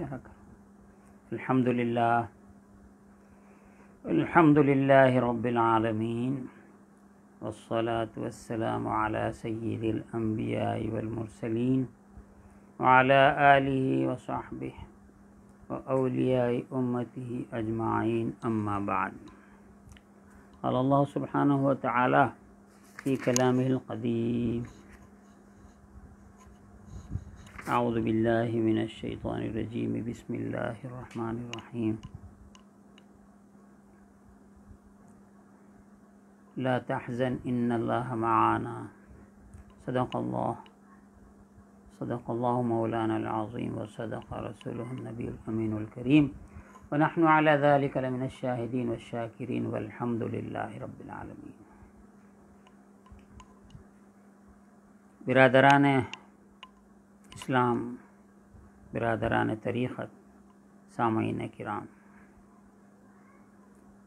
شهر الحمد لله الحمد لله رب العالمين والصلاة والسلام على سيد الأنبياء والمرسلين وعلى آله وصحبه وأولياء أمته أجمعين أما بعد قال الله سبحانه وتعالى في كلامه القديم أعوذ بالله من الشيطان الرجيم بسم الله الرحمن الرحيم لا تحزن إن الله معنا صدق الله صدق الله مولانا العظيم وصدق رسوله النبي الأمين الكريم ونحن على ذلك لمن الشاهدين والشاكرين والحمد لله رب العالمين برادرانه इस्लाम बरदरान तरीक़त सामीन कराम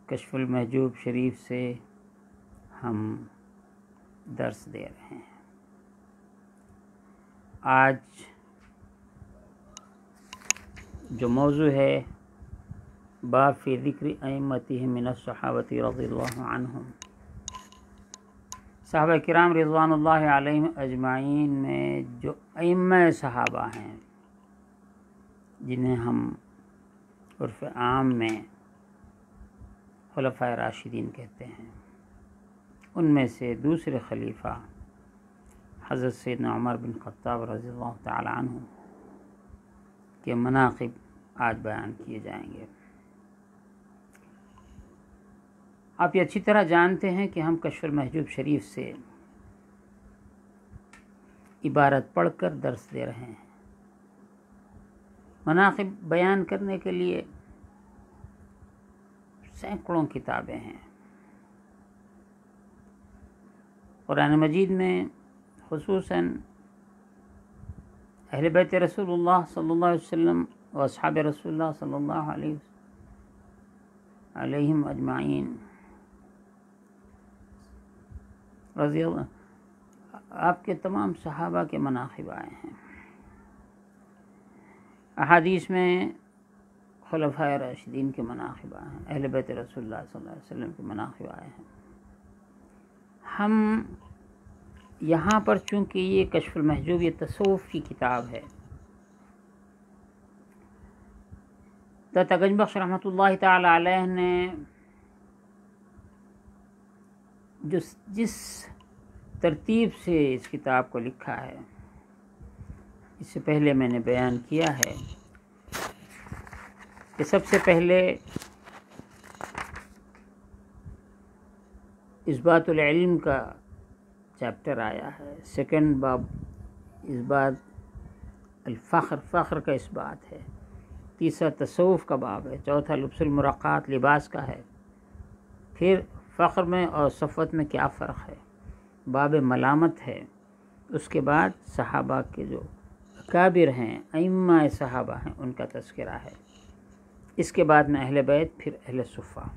कशफुलमहजूब शरीफ से हम दर्स दे रहे हैं आज जो मौजू है बाफ़ी ज़िक्र अमती मिनत सहावती रज़ी साहब कराम रिजवानल अजमाइन में जो अम सहाबा हैं जिन्हें हम उर्फ आम में खलफ़ राशिदीन कहते हैं उनमें से दूसरे खलीफ़ा हज़रत सैद नमर बिन खत्ताब रज़ी तु के मनाकब आज बयान किए जाएंगे आप ये अच्छी तरह जानते हैं कि हम कशर महजूब शरीफ से इबारत पढ़कर दर्स दे रहे हैं मनाकब बयान करने के लिए सैकड़ों किताबें हैं कुरान मजीद में खसूस अहल बैत रसूल सल्ला वसम वसहाब रसोल्ला सल्ला अजमाइन रज़ी आपके तमाम सहाबा के मनाखब आए हैं अहादीस में खलफ़ा रशदीन के मनाखब आए हैं अहल बैत रसोल्ला के मनाखब आए हैं हम यहाँ पर चूँकि ये कशफुल महजूब ये तसोफ़ की किताब है तो तगज बख्श रहमत ला ने जो जिस तरतीब से इस किताब को लिखा है इससे पहले मैंने बयान किया है कि सबसे पहले इस बातम का चैप्टर आया है सेकंड बाब इस बात अलफ़्र फ़ख्र का इस बात है तीसरा तसवुफ़ का बाब है चौथा लुफ्समरक़ात लिबास का है फिर फ़ख्र में और सफ़त में क्या फ़र्क है बाब मलामत है उसके बाद सहाबा के जो काबिर हैं अम्मा सहाबा हैं उनका तस्करा है इसके बाद में अहल बैत फिर अहल सुफ़ा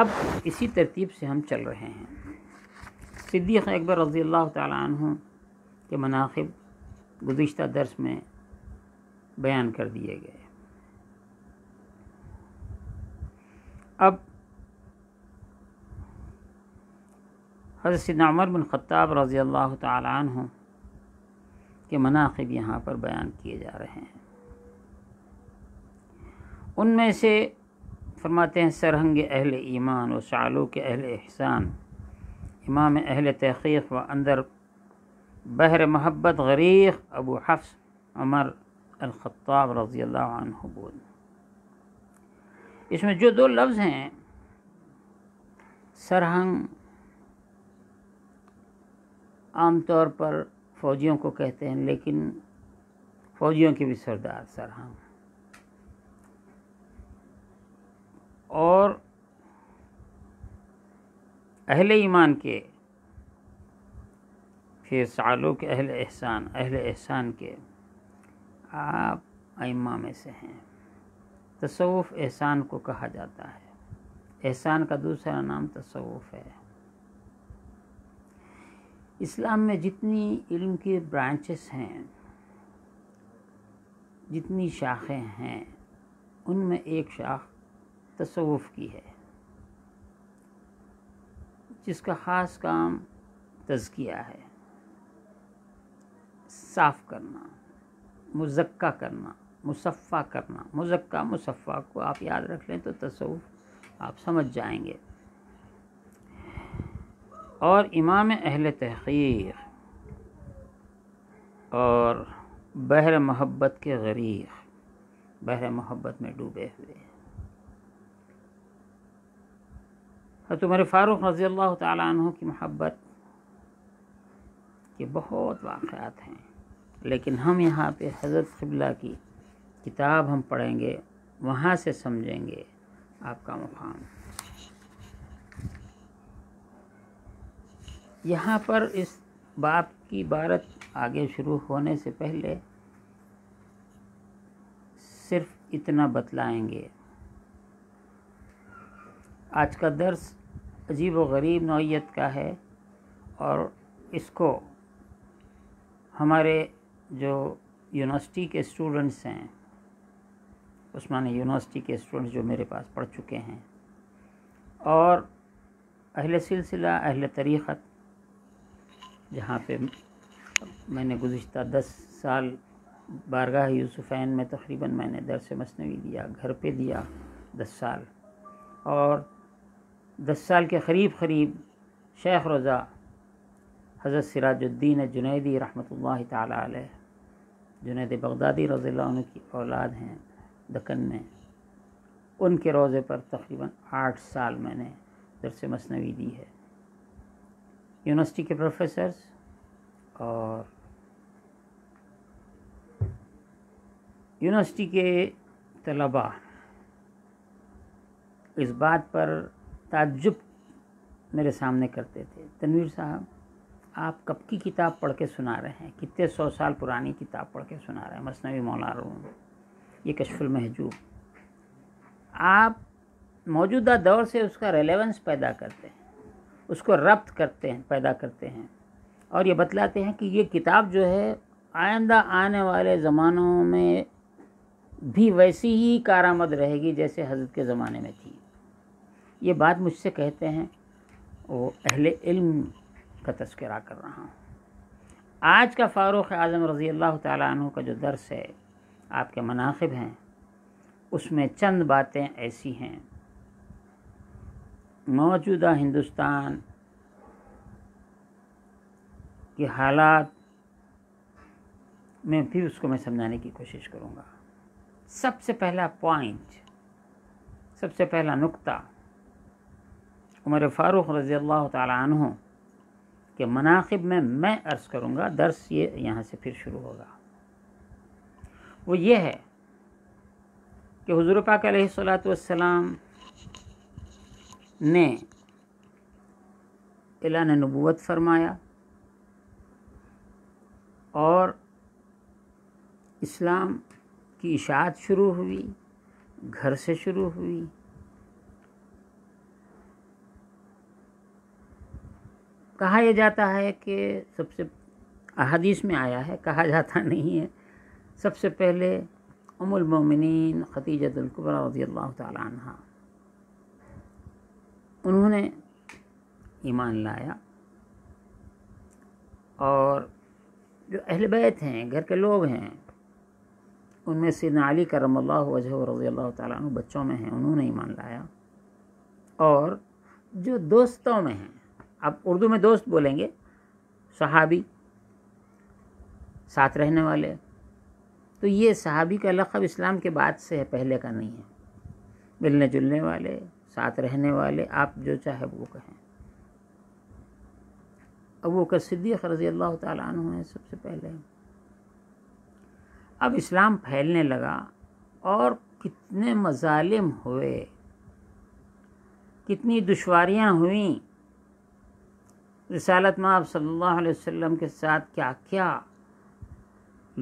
अब इसी तरतीब से हम चल रहे हैं सिद्दीक़ अकबर रज़ी अल्लाह तु के मनाखब गुज्त दर्स में बयान कर दिए गए अब हज़रत सदमर बिन ख़त्ताब रज़ी अल्लाह तु के मनाक़ब यहाँ पर बयान किए जा रहे हैं उनमें से फरमाते हैं सरहंग अहल ईमान व शालू के अहल एहसान इमाम अहल तहक़ीक़ व अंदर बहर महब्बत गरीक़ अबू हफ्स अमर अलख़ाब रज़ी अल्लाह बोल इसमें जो दो लफ्ज़ हैं सरहंग आमतौर पर फौजियों को कहते हैं लेकिन फौजियों के भी सरदार सर हम और अहले ईमान के फिर सालों के अहल एहसान अहल एहसान के आप आइमा में से हैं तसवुफ़ एहसान को कहा जाता है एहसान का दूसरा नाम तसवुफ़ है इस्लाम में जितनी इल्म के ब्रांचेस हैं जितनी शाखें हैं उनमें एक शाख तसव्वुफ की है जिसका ख़ास काम तजकिया है साफ़ करना मुजक्का करना मुसफ़ा करना मुजक्का मुसफ़ा को आप याद रख लें तो तसव्वुफ आप समझ जाएंगे और इमाम अहल तहकीर और बहर मोहब्बत के गरीर बहर मोहब्बत में डूबे हुए हजरत उमर फ़ारूक रज़ी अल्लाह तु की मोहब्बत के बहुत वाक़ात हैं लेकिन हम यहाँ पे हज़रत किबला की किताब हम पढ़ेंगे वहाँ से समझेंगे आपका मुकाम यहाँ पर इस बाप की बारत आगे शुरू होने से पहले सिर्फ इतना बतलाएंगे आज का दर्स अजीब व गरीब नौीयत का है और इसको हमारे जो यूनिवर्सिटी के स्टूडेंट्स हैं उस्मान यूनिवर्सिटी के स्टूडेंट्स जो मेरे पास पढ़ चुके हैं और अहले सिलसिला अहल तरीक़त जहाँ पे मैंने गुज्त दस साल बारगाह यूसुफ़ैन में तकरीबन मैंने दरस मसनवी दिया घर पे दिया दस साल और दस साल के करीब करीब शेख रोज़ा हज़रत सिराजुद्दीन जुनेदी रहमत ला बगदादी रज़ी की औलाद हैं दक्कन में उनके रोज़े पर तकरीबन आठ साल मैंने दरस मसनवी दी है यूनिवर्सिटी के प्रोफेसर्स और यूनिवर्सिटी के तलबा इस बात पर ताज्जुब मेरे सामने करते थे तनवीर साहब आप कब की किताब पढ़ के सुना रहे हैं कितने सौ साल पुरानी किताब पढ़ के सुना रहे हैं मसनवी मौला रूम ये कशफुल महजूब आप मौजूदा दौर से उसका रेलेवेंस पैदा करते हैं उसको रब्त करते हैं पैदा करते हैं और ये बतलाते हैं कि ये किताब जो है आइंदा आने वाले ज़मानों में भी वैसी ही कारामद रहेगी जैसे हजरत के ज़माने में थी ये बात मुझसे कहते हैं वो अहले इल्म का तस्करा कर रहा हूँ आज का फ़ारूक़ आज़म रज़ी अल्लाह तु का जो दर्स है आपके मनाकब हैं उसमें चंद बातें ऐसी हैं मौजूदा हिंदुस्तान के हालात में भी उसको मैं समझाने की कोशिश करूँगा सबसे पहला पॉइंट सबसे पहला नुक्ता उमर फ़ारूक रज़ी अल्लाह तु के मनाकब में मैं अर्ज़ करूँगा दर्स ये यहाँ से फिर शुरू होगा वो ये है कि हजूर पाक सलाम ने एलान नबूत फरमाया और इस्लाम की इशात शुरू हुई घर से शुरू हुई कहा यह जाता है कि सबसे अहदीस में आया है कहा जाता नहीं है सबसे पहले उमुलमिन खतीजतुल्कुबरा रजी अल्लाह तहा उन्होंने ईमान लाया और जो अहल बैत हैं घर के लोग हैं उनमें से नाली करम वजह रज़ी अल्लाह तु बच्चों में हैं उन्होंने ईमान लाया और जो दोस्तों में हैं अब उर्दू में दोस्त बोलेंगे सहाबी साथ रहने वाले तो ये सहाबी का लक़ब इस्लाम के बाद से है पहले का नहीं है मिलने जुलने वाले साथ रहने वाले आप जो चाहे वो कहें अब वो कसदी रजी अल्लाह तु हैं सबसे पहले अब इस्लाम फैलने लगा और कितने मजालिम हुए कितनी दुशारियाँ हुई रसालत में आप सल्लल्लाहु अलैहि वसल्लम के साथ क्या क्या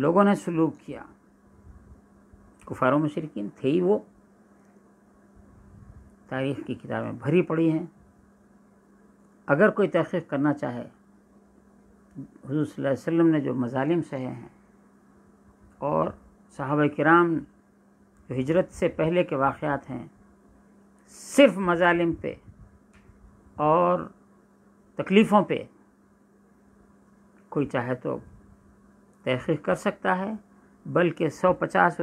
लोगों ने सलूक किया कुफारों मशरकिन थे ही वो तारीख़ की किताबें भरी पड़ी हैं अगर कोई तहकीक़ करना चाहे हजू सल्लल्लाहु अलैहि वसल्लम ने जो मजालिम सहे हैं और साहब कराम जो हिजरत से पहले के वाक़ात हैं सिर्फ मजालिम पे और तकलीफ़ों पे कोई चाहे तो तहकीक कर सकता है बल्कि सौ पचास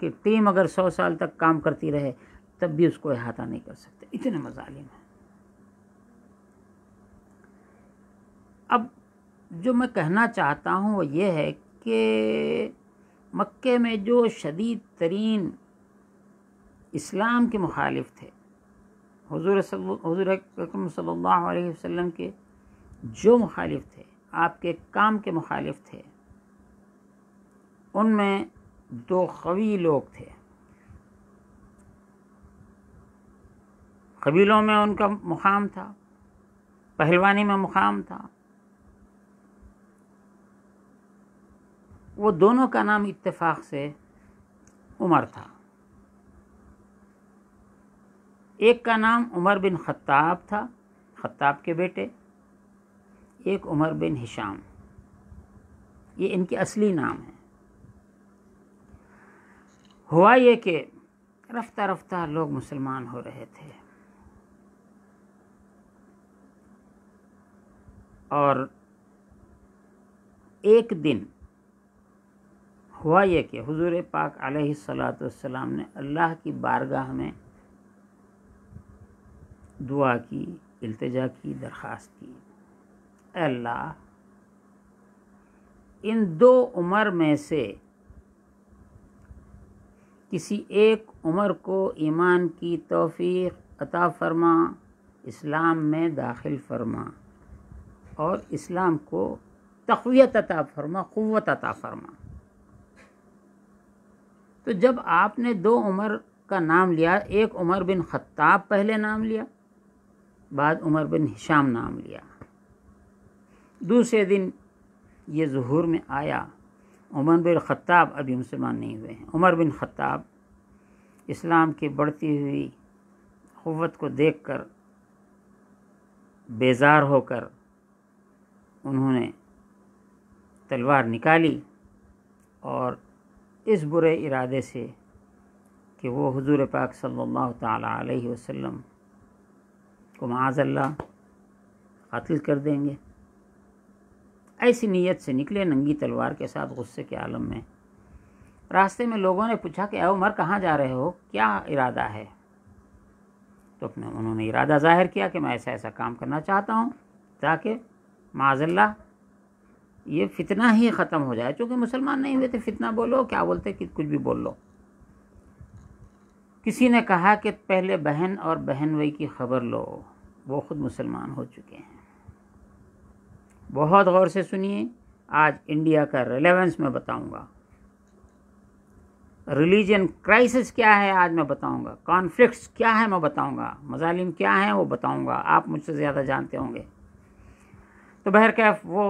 की टीम अगर सौ साल तक काम करती रहे तब भी उसको अहाता नहीं कर सकते इतने मजालिम हैं अब जो मैं कहना चाहता हूँ वो ये है कि मक्के में जो शदीद तरीन इस्लाम के मुखालिफ थे हजूर सल्लल्लाहु अलैहि वसल्लम के जो मुखालिफ थे आपके काम के मुखालिफ थे उनमें दो कवी लोग थे कबीलों में उनका मुकाम था पहलवानी में मुकाम था वो दोनों का नाम इत्तेफाक से उमर था एक का नाम उमर बिन खत्ताब था खत्ताब के बेटे एक उमर बिन हिशाम ये इनके असली नाम है हुआ ये कि रफ्ता रफ्ता लोग मुसलमान हो रहे थे और एक दिन हुआ यह कि हुजूर पाक सलाम ने अल्लाह की बारगाह में दुआ की अल्तजा की दरख्वास्त की अल्लाह इन दो उम्र में से किसी एक उम्र को ईमान की तोफ़ी अता फरमा इस्लाम में दाखिल फरमा और इस्लाम को तकवीत अता फरमा क़वत अता फरमा तो जब आपने दो उमर का नाम लिया एक उमर बिन ख़त्ताब पहले नाम लिया बाद उमर बिन हिशाम नाम लिया दूसरे दिन ये जहूर में आया उमर बिन ख़त्ताब अभी मुसलमान नहीं हुए हैं उमर बिन ख़त्ताब इस्लाम की बढ़ती हुई क़वत को देखकर बेजार होकर उन्होंने तलवार निकाली और इस बुरे इरादे से कि वो हुजूर पाक सल्लल्लाहु अलैहि वसल्लम को माजल्ला कत्ल कर देंगे ऐसी नीयत से निकले नंगी तलवार के साथ गुस्से के आलम में रास्ते में लोगों ने पूछा कि उमर कहाँ जा रहे हो क्या इरादा है तो अपने उन्होंने इरादा ज़ाहिर किया कि मैं ऐसा ऐसा काम करना चाहता हूँ ताकि माजल्ला ये फितना ही ख़त्म हो जाए क्योंकि मुसलमान नहीं हुए थे तो फितना बोलो क्या बोलते कि कुछ भी बोल लो किसी ने कहा कि पहले बहन और बहन वही की खबर लो वो ख़ुद मुसलमान हो चुके हैं बहुत गौर से सुनिए आज इंडिया का रिलेवेंस मैं बताऊंगा रिलीजन क्राइसिस क्या है आज मैं बताऊंगा कॉन्फ्लिक्ट्स क्या है मैं बताऊंगा मजालिम क्या हैं वो बताऊंगा आप मुझसे ज़्यादा जानते होंगे तो बहर कैफ वो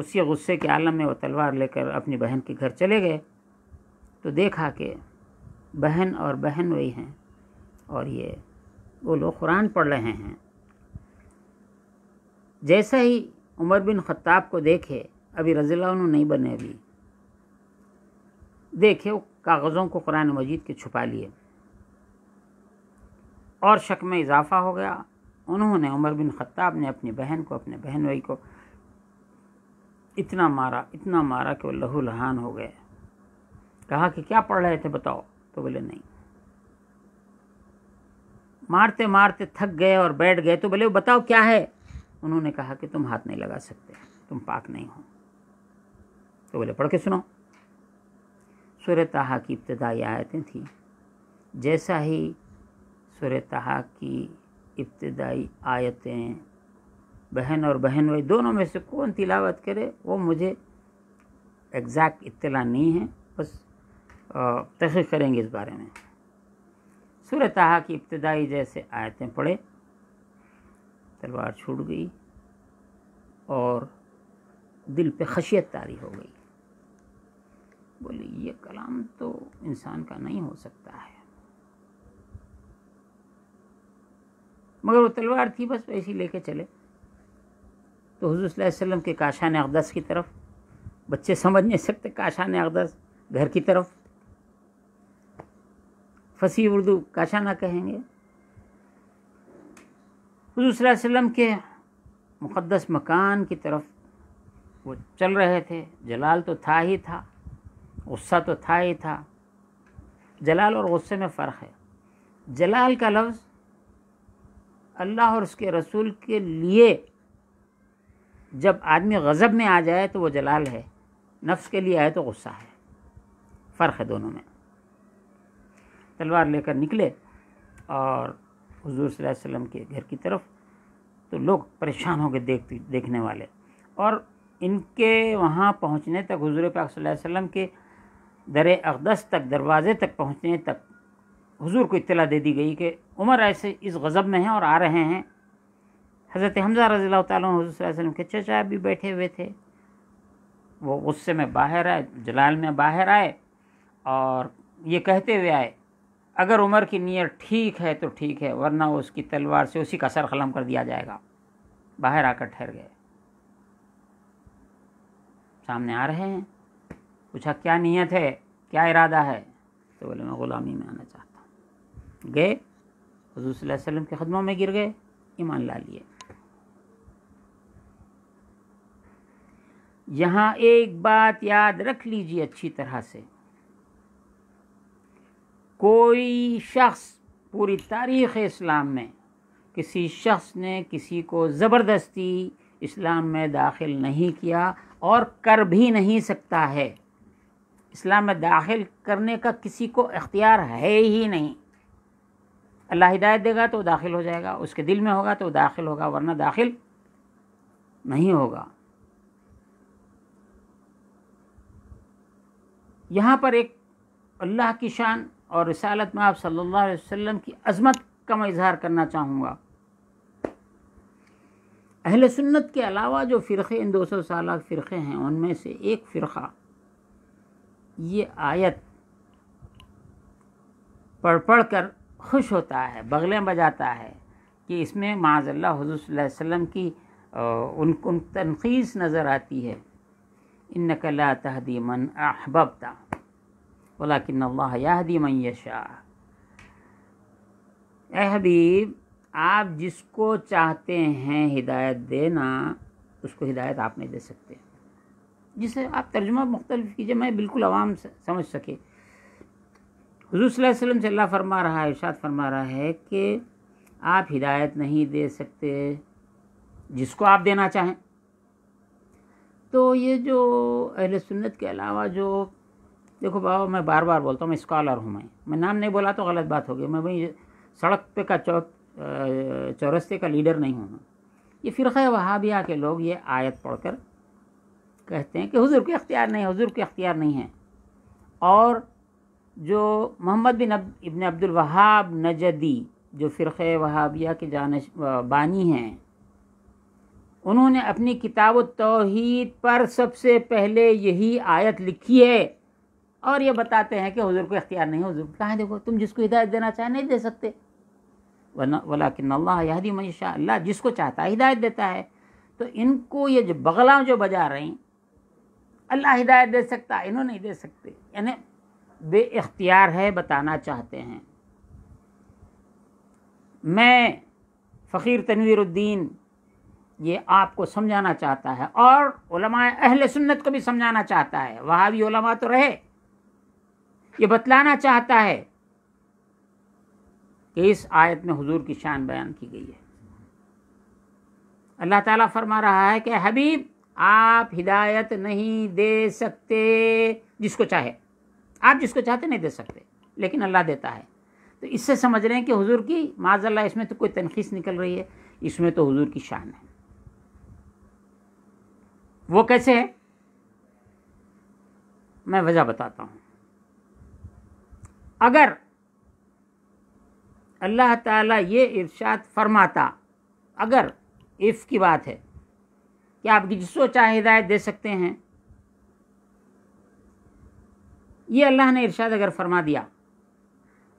उसी गुस्से के आलम में वो तलवार लेकर अपनी बहन के घर चले गए तो देखा कि बहन और बहन वही हैं और ये वो लोग कुरान पढ़ रहे हैं जैसा ही उमर बिन ख़त्ताब को देखे अभी रजील्ला नहीं बने अभी देखे वो कागज़ों को कुरान मजीद के छुपा लिए और शक में इजाफ़ा हो गया उन्होंने उमर बिन ख़त्ताब ने अपनी बहन को अपने बहन भाई को इतना मारा इतना मारा कि वो लहू लहान हो गए कहा कि क्या पढ़ रहे थे बताओ तो बोले नहीं मारते मारते थक गए और बैठ गए तो बोले बताओ क्या है उन्होंने कहा कि तुम हाथ नहीं लगा सकते तुम पाक नहीं हो तो बोले पढ़ के सुनो सुर की इब्तदाई आयतें थी जैसा ही सुर की इब्तदाई आयतें बहन और बहन भाई दोनों में से कौन तिलावत करे वो मुझे एग्जैक्ट इतला नहीं है बस तहक़ीक़ करेंगे इस बारे में सूरत तहा की इब्तदाई जैसे आयतें पढ़े तलवार छूट गई और दिल पे खशियत तारी हो गई बोले ये कलाम तो इंसान का नहीं हो सकता है मगर वो तलवार थी बस ऐसी लेके चले तो हजूर वसम के काशान अकदस की तरफ बच्चे समझ नहीं सकते काशान अकदस घर की तरफ फसी उर्दू काशाना कहेंगे सल वसम के मुक़दस मकान की तरफ वो चल रहे थे जलाल तो था ही था गुस्सा तो था ही था जलाल और गुस्से में फ़र्क है जलाल का लफ्ज़ अल्लाह और उसके रसूल के लिए जब आदमी गज़ब में आ जाए तो वो जलाल है नफ्स के लिए आए तो गुस्सा है फ़र्क है दोनों में तलवार लेकर निकले और हजूर वसल्लम के घर की तरफ तो लोग परेशान हो गए देख देखने वाले और इनके वहाँ पहुँचने तक हजूर पाक वसल्लम के दर अकदस तक दरवाज़े तक पहुँचने तक हुजूर को इतला दे दी गई कि उमर ऐसे इस गज़ब में हैं और आ रहे हैं हज़रत हमजा रज़ी तजूर के चचा भी बैठे हुए थे वो गुस्से में बाहर आए जलाल में बाहर आए और ये कहते हुए आए अगर उमर की नीयत ठीक है तो ठीक है वरना उसकी तलवार से उसी का सर ख़लम कर दिया जाएगा बाहर आकर ठहर गए सामने आ रहे हैं पूछा क्या नीयत है क्या इरादा है तो बोले मैं ग़ुलामी में आना चाहता गए हजूर वसम के ख़दमों में गिर गए ईमान ला लिए यहाँ एक बात याद रख लीजिए अच्छी तरह से कोई शख्स पूरी तारीख़ इस्लाम में किसी शख्स ने किसी को ज़बरदस्ती इस्लाम में दाखिल नहीं किया और कर भी नहीं सकता है इस्लाम में दाखिल करने का किसी को इख्तियार है ही नहीं अल्लाह हिदायत देगा तो दाखिल हो जाएगा उसके दिल में होगा तो दाखिल होगा वरना दाखिल नहीं होगा यहाँ पर एक अल्लाह की शान और रसालत में आप सल्लल्लाहु अलैहि वसल्लम की अजमत का मैं इजहार करना चाहूँगा अहल सुन्नत के अलावा जो फ़िरक़े इन दो सौ साल फ़िरक़े हैं उनमें से एक फ़िरक़ा ये आयत पढ़ पढ़ कर खुश होता है बगलें बजाता है कि इसमें माजल्ला हजूर वसम की उन तनखीस नज़र आती है इन नकला तहदी अहबता अहबबता वलाकिन अल्लाह यशा ए हबीब आप जिसको चाहते हैं हिदायत देना उसको हिदायत आप नहीं दे सकते जिसे आप तर्जुमा मुख्तलिफ कीजिए मैं बिल्कुल आवाम समझ सके हजूसम से अल्लाह फरमा रहा है इर्शाद फरमा रहा है कि आप हिदायत नहीं दे सकते जिसको आप देना चाहें तो ये जो अहल सुन्नत के अलावा जो देखो बाबा मैं बार बार बोलता हूँ मैं स्कॉलर हूँ मैं मैं नाम नहीं बोला तो गलत बात होगी मैं भाई सड़क पे का चौक चौरस्ते का लीडर नहीं हूँ ये फ़िर वहाबिया के लोग ये आयत पढ़कर कहते हैं कि हुजूर के अख्तियार नहीं हुजूर के अख्तियार नहीं है और जो मोहम्मद बिन इबन अब्दुल वहाब नजदी जो फ़िरक़ वहाबिया के जानश बानी हैं उन्होंने अपनी किताब तोहद पर सबसे पहले यही आयत लिखी है और ये बताते हैं कि हजूर को इख्तियार नहीं हजूर कहाँ देखो तुम जिसको हिदायत देना चाहे नहीं दे सकते वला किन अल्लाह यहदी अल्लाह जिसको चाहता है हिदायत देता है तो इनको ये जो बगलाँ जो बजा रही अल्लाह हिदायत दे सकता इन्होंने नहीं दे सकते यानी बे इख्तियार है बताना चाहते हैं मैं फ़कीर तनवीरुद्दीन ये आपको समझाना चाहता है और अहल सुन्नत को भी समझाना चाहता है वहाँ भी उलमा तो रहे ये बतलाना चाहता है कि इस आयत में हुजूर की शान बयान की गई है अल्लाह ताला फरमा रहा है कि हबीब आप हिदायत नहीं दे सकते जिसको चाहे आप जिसको चाहते नहीं दे सकते लेकिन अल्लाह देता है तो इससे समझ रहे हैं कि हुजूर की माजल्ला इसमें तो कोई तनखीस निकल रही है इसमें तो हुजूर की शान है वो कैसे है मैं वजह बताता हूँ अगर अल्लाह ताला ये इरशाद फरमाता अगर इफ़ की बात है कि आप जिसको चाहे हिदायत दे सकते हैं ये अल्लाह ने इरशाद अगर फरमा दिया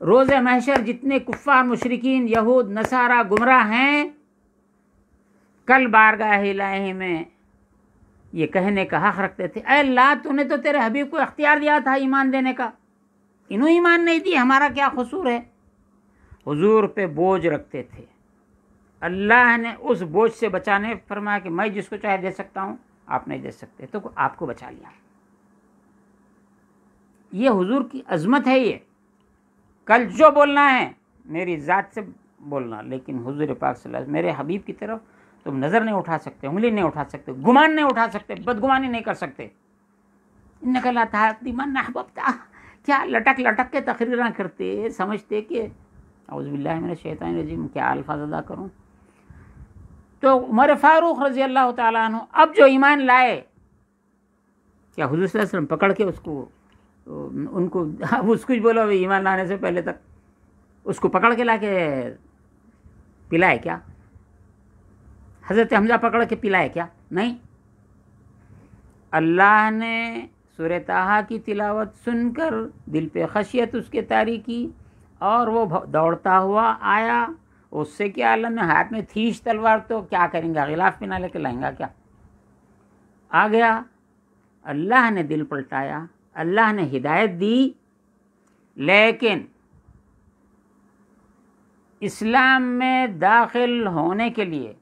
रोज़ महशर जितने कुफ़ार मशरकिन यहूद नसारा गुमराह हैं कल बारगाह लाए में ये कहने का हक रखते थे अल्लाह तूने तो तेरे हबीब को अख्तियार दिया था ईमान देने का इन्हों ईमान नहीं दिए हमारा क्या कसूर है हुजूर पे बोझ रखते थे अल्लाह ने उस बोझ से बचाने फरमाया कि मैं जिसको चाहे दे सकता हूँ आप नहीं दे सकते तो आपको बचा लिया ये हुजूर की अजमत है ये कल जो बोलना है मेरी ज़ात से बोलना लेकिन हुजूर पाक सल्लल्लाहु मेरे हबीब की तरफ तुम नज़र नहीं उठा सकते उंगली नहीं उठा सकते गुमान नहीं उठा सकते बदगुमानी नहीं कर सकते नकल आता मन नहबता क्या लटक लटक के तकरीर करते समझते कि अवज़बिल्ल मेरे शैतान रजीम क्या अल्फाज अदा करूँ तो उमर फ़ारूक रजी अल्लाह तु अब जो ईमान लाए क्या हजूर वसलम पकड़ के उसको तो उनको अब हाँ, उसको ही बोलो ईमान लाने से पहले तक उसको पकड़ के ला के पिलाए क्या हज़रत हमजा पकड़ के पिलाए क्या नहीं अल्लाह ने सुर तहा की तिलावत सुनकर दिल पे खशियत उसके तारी की और वो दौड़ता हुआ आया उससे क्या आलम ने हाथ में थीश तलवार तो क्या करेंगे गिलाफ पिना लेके लाएंगा क्या आ गया अल्लाह ने दिल पलटाया अल्लाह ने हिदायत दी लेकिन इस्लाम में दाखिल होने के लिए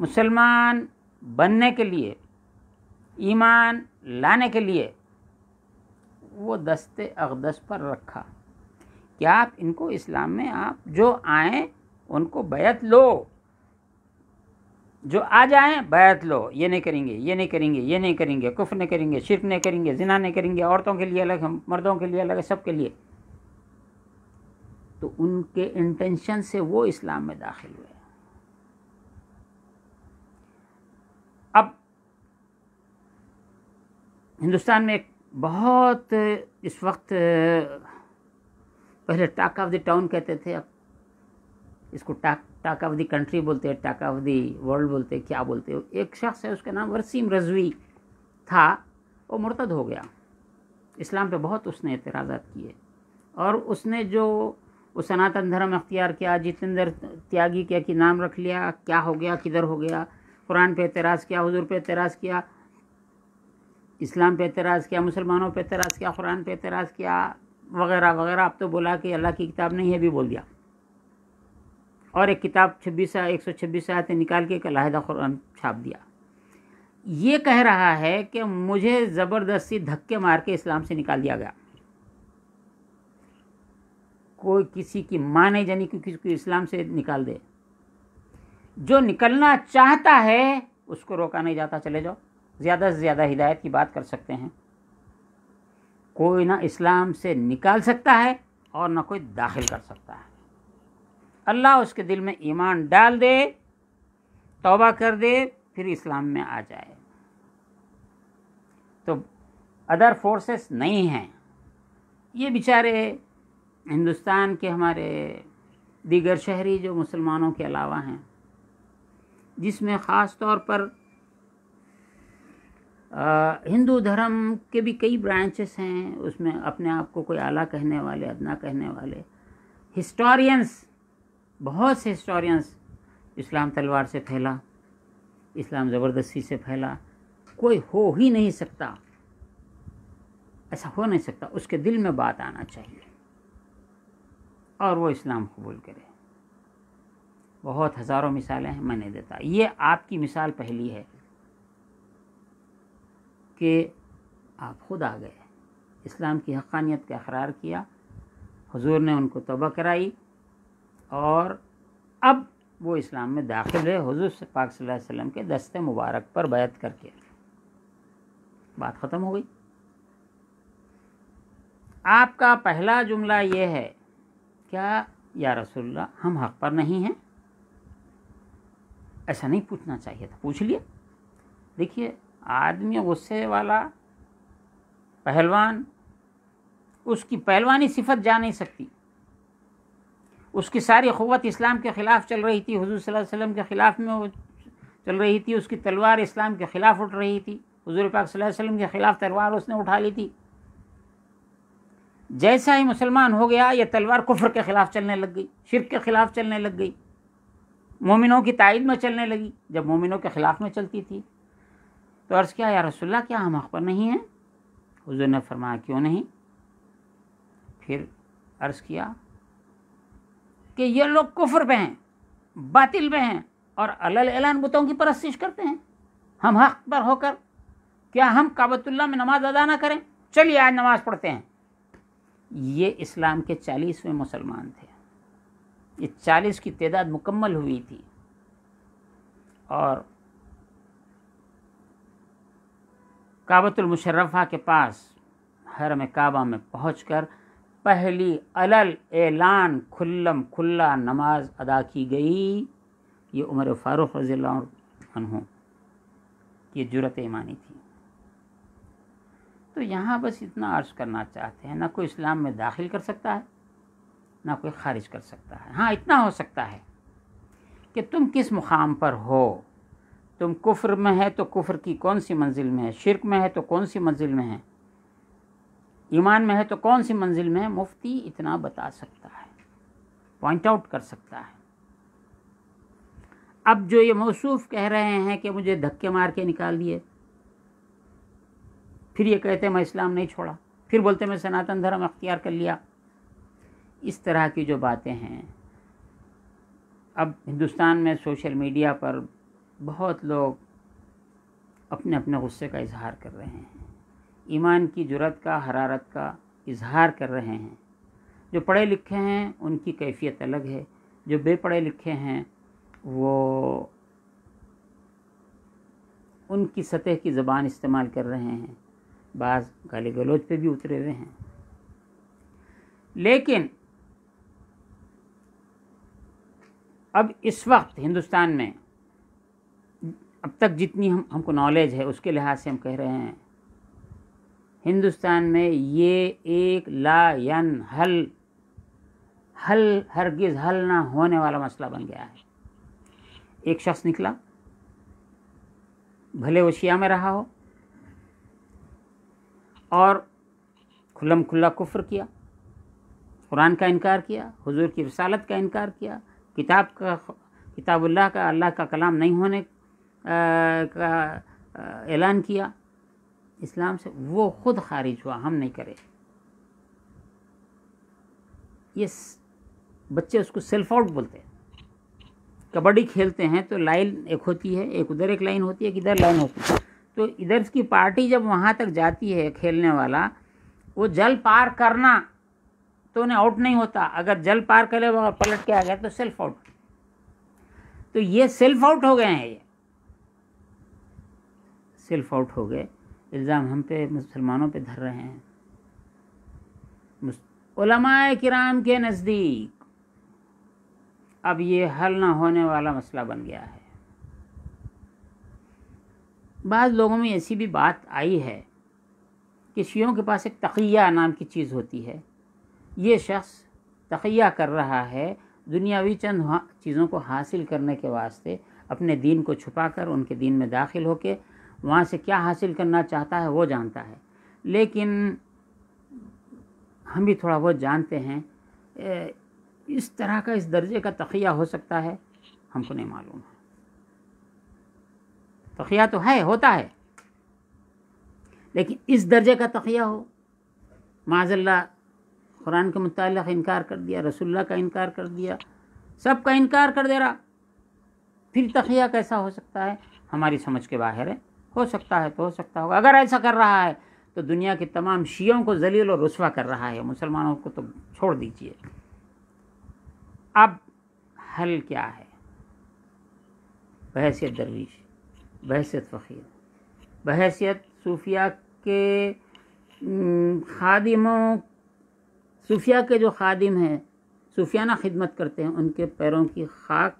मुसलमान बनने के लिए ईमान लाने के लिए वो दस्ते अकदस पर रखा क्या आप इनको इस्लाम में आप जो आए उनको बैत लो जो आ जाए बैत लो ये नहीं करेंगे ये नहीं करेंगे ये नहीं करेंगे कुफ नहीं करेंगे शिरक नहीं करेंगे जिना नहीं करेंगे औरतों के लिए अलग है मर्दों के लिए अलग है सब के लिए तो उनके इंटेंशन से वो इस्लाम में दाखिल हुए अब हिंदुस्तान में एक बहुत इस वक्त पहले टाक ऑफ द टाउन कहते थे अब इसको टा टाक ऑफ द कंट्री बोलते हैं टाक ऑफ द वर्ल्ड बोलते हैं क्या बोलते हैं एक शख्स है उसका नाम वसीम रजवी था वो मुर्तद हो गया इस्लाम पे बहुत उसने एतराज़ा किए और उसने जो वो सनातन धर्म अख्तियार किया जितेंद्र त्यागी क्या कि नाम रख लिया क्या हो गया किधर हो गया कुरान पे एतराज़ किया हजूर पे एतराज़ किया इस्लाम पे एतराज़ किया मुसलमानों पे एतराज़ किया कुरान पे एतराज़ किया वगैरह वगैरह अब तो बोला कि अल्लाह की किताब नहीं है भी बोल दिया और एक किताब छब्बीस एक सौ छब्बीस आते निकाल के एक अलाहदा कुरान छाप दिया ये कह रहा है कि मुझे ज़बरदस्ती धक्के मार के इस्लाम से निकाल दिया गया कोई किसी की माँ नहीं जानी कि किसी को इस्लाम से निकाल दे जो निकलना चाहता है उसको रोका नहीं जाता चले जाओ ज़्यादा से ज़्यादा हिदायत की बात कर सकते हैं कोई ना इस्लाम से निकाल सकता है और ना कोई दाखिल कर सकता है अल्लाह उसके दिल में ईमान डाल दे तौबा कर दे फिर इस्लाम में आ जाए तो अदर फोर्सेस नहीं हैं ये बेचारे हिंदुस्तान के हमारे दीगर शहरी जो मुसलमानों के अलावा हैं जिसमें ख़ास तौर पर हिंदू धर्म के भी कई ब्रांचेस हैं उसमें अपने आप को कोई आला कहने वाले अदना कहने वाले हिस्टोरियंस बहुत से हिस्टोरियंस इस्लाम तलवार से फैला इस्लाम ज़बरदस्ती से फैला कोई हो ही नहीं सकता ऐसा हो नहीं सकता उसके दिल में बात आना चाहिए और वो इस्लाम कबूल करे बहुत हज़ारों मिसालें हैं मैं नहीं देता ये आपकी मिसाल पहली है कि आप खुद आ गए इस्लाम की हक़ानियत का अकरार किया हुजूर ने उनको तबा कराई और अब वो इस्लाम में दाखिल है हजूर से पाक वसल्लम के दस्ते मुबारक पर बैत करके बात ख़त्म हो गई आपका पहला जुमला ये है क्या या रसोल्ला हम हक़ पर नहीं हैं ऐसा नहीं पूछना चाहिए था पूछ लिया देखिए आदमी गुस्से वाला पहलवान उसकी पहलवानी सिफत जा नहीं सकती उसकी सारी क़वत इस्लाम के ख़िलाफ़ चल रही थी हजूर वसल्लम के ख़िलाफ़ में वो चल रही थी उसकी तलवार इस्लाम के ख़िलाफ़ उठ रही थी हजूर पाक वसल्लम के ख़िलाफ़ तलवार उसने उठा ली थी जैसा ही मुसलमान हो गया यह तलवार कुफर के ख़िलाफ़ चलने लग गई शिरक के ख़िलाफ़ चलने लग गई मोमिनों की तइद में चलने लगी जब मोमिनों के ख़िलाफ़ में चलती थी तो अर्ज़ किया या रसुल्ला क्या हम अखबर नहीं हैं हजूर ने फरमाया क्यों नहीं फिर अर्ज़ किया कि ये लोग कुफर पे हैं बातिल पे हैं और अलल एलान बुतों की परस्तिश करते हैं हम हक पर होकर क्या हम काबतुल्ला में नमाज अदा ना करें चलिए आज नमाज पढ़ते हैं ये इस्लाम के चालीसवें मुसलमान थे ये चालीस की तदाद मुकम्मल हुई थी और काबतुल मुशर्रफा के पास हर में काबा में पहुंचकर पहली अलल एलान खुल्लम खुल्ला नमाज अदा की गई ये उमर फ़ारूक रज़ी ये की जुरत ईमानी थी तो यहाँ बस इतना अर्ज़ करना चाहते हैं ना कोई इस्लाम में दाखिल कर सकता है ना कोई ख़ारिज कर सकता है हाँ इतना हो सकता है कि तुम किस मुकाम पर हो तुम कुफ्र में है तो कुफ्र की कौन सी मंजिल में है शिरक में है तो कौन सी मंजिल में है ईमान में है तो कौन सी मंजिल में है मुफ्ती इतना बता सकता है पॉइंट आउट कर सकता है अब जो ये मौसूफ कह रहे हैं कि मुझे धक्के मार के निकाल दिए फिर ये कहते मैं इस्लाम नहीं छोड़ा फिर बोलते मैं सनातन धर्म अख्तियार कर लिया इस तरह की जो बातें हैं अब हिंदुस्तान में सोशल मीडिया पर बहुत लोग अपने अपने गुस्से का इजहार कर रहे हैं ईमान की जुरत का हरारत का इजहार कर रहे हैं जो पढ़े लिखे हैं उनकी कैफियत अलग है जो बेपढ़े लिखे हैं वो उनकी सतह की ज़बान इस्तेमाल कर रहे हैं बाज़ गाली गलोच पे भी उतरे हुए हैं लेकिन अब इस वक्त हिंदुस्तान में अब तक जितनी हम हमको नॉलेज है उसके लिहाज से हम कह रहे हैं हिंदुस्तान में ये एक लायन हल हल हरगिज़ हल ना होने वाला मसला बन गया है एक शख्स निकला भले वो शिया में रहा हो और खुलम खुल्ला कुफ्र किया कुरान का इनकार किया हुजूर की रसालत का इनकार किया किताब का किताबुल्लाह का अल्लाह का कलाम नहीं होने आ, का ऐलान किया इस्लाम से वो खुद खारिज हुआ हम नहीं करे ये बच्चे उसको सेल्फ आउट बोलते हैं कबड्डी खेलते हैं तो लाइन एक होती है एक उधर एक लाइन होती है एक इधर लाइन होती है तो इधर की पार्टी जब वहाँ तक जाती है खेलने वाला वो जल पार करना तो उन्हें आउट नहीं होता अगर जल पार करे वो पलट के आ गया तो सेल्फ आउट तो ये सेल्फ आउट हो गए हैं ये सेल्फ आउट हो गए इल्ज़ाम हम पे मुसलमानों पे धर रहे हैं किराम के नज़दीक अब ये हल ना होने वाला मसला बन गया है बाद लोगों में ऐसी भी बात आई है कि शियों के पास एक तखिया नाम की चीज़ होती है ये शख्स तखिया कर रहा है दुनियावी चंद चीज़ों को हासिल करने के वास्ते अपने दीन को छुपाकर उनके दीन में दाखिल होकर वहाँ से क्या हासिल करना चाहता है वो जानता है लेकिन हम भी थोड़ा बहुत जानते हैं इस तरह का इस दर्जे का तखिया हो सकता है हमको नहीं मालूम है तखिया तो है होता है लेकिन इस दर्जे का तखिया हो माजल्ला कुरान के मुतक इनकार कर दिया रसुल्ला का इनकार कर दिया सब का इनकार कर दे रहा फिर तखिया कैसा हो सकता है हमारी समझ के बाहर है हो सकता है तो हो सकता होगा अगर ऐसा कर रहा है तो दुनिया के तमाम शियों को जलील और रसवा कर रहा है मुसलमानों को तो छोड़ दीजिए अब हल क्या है बहसीत दरवीश बहसीत फ़कीर बहसीत सूफिया के खादिमों सूफिया के जो खादिम हैं सूफियाना खिदमत करते हैं उनके पैरों की खाक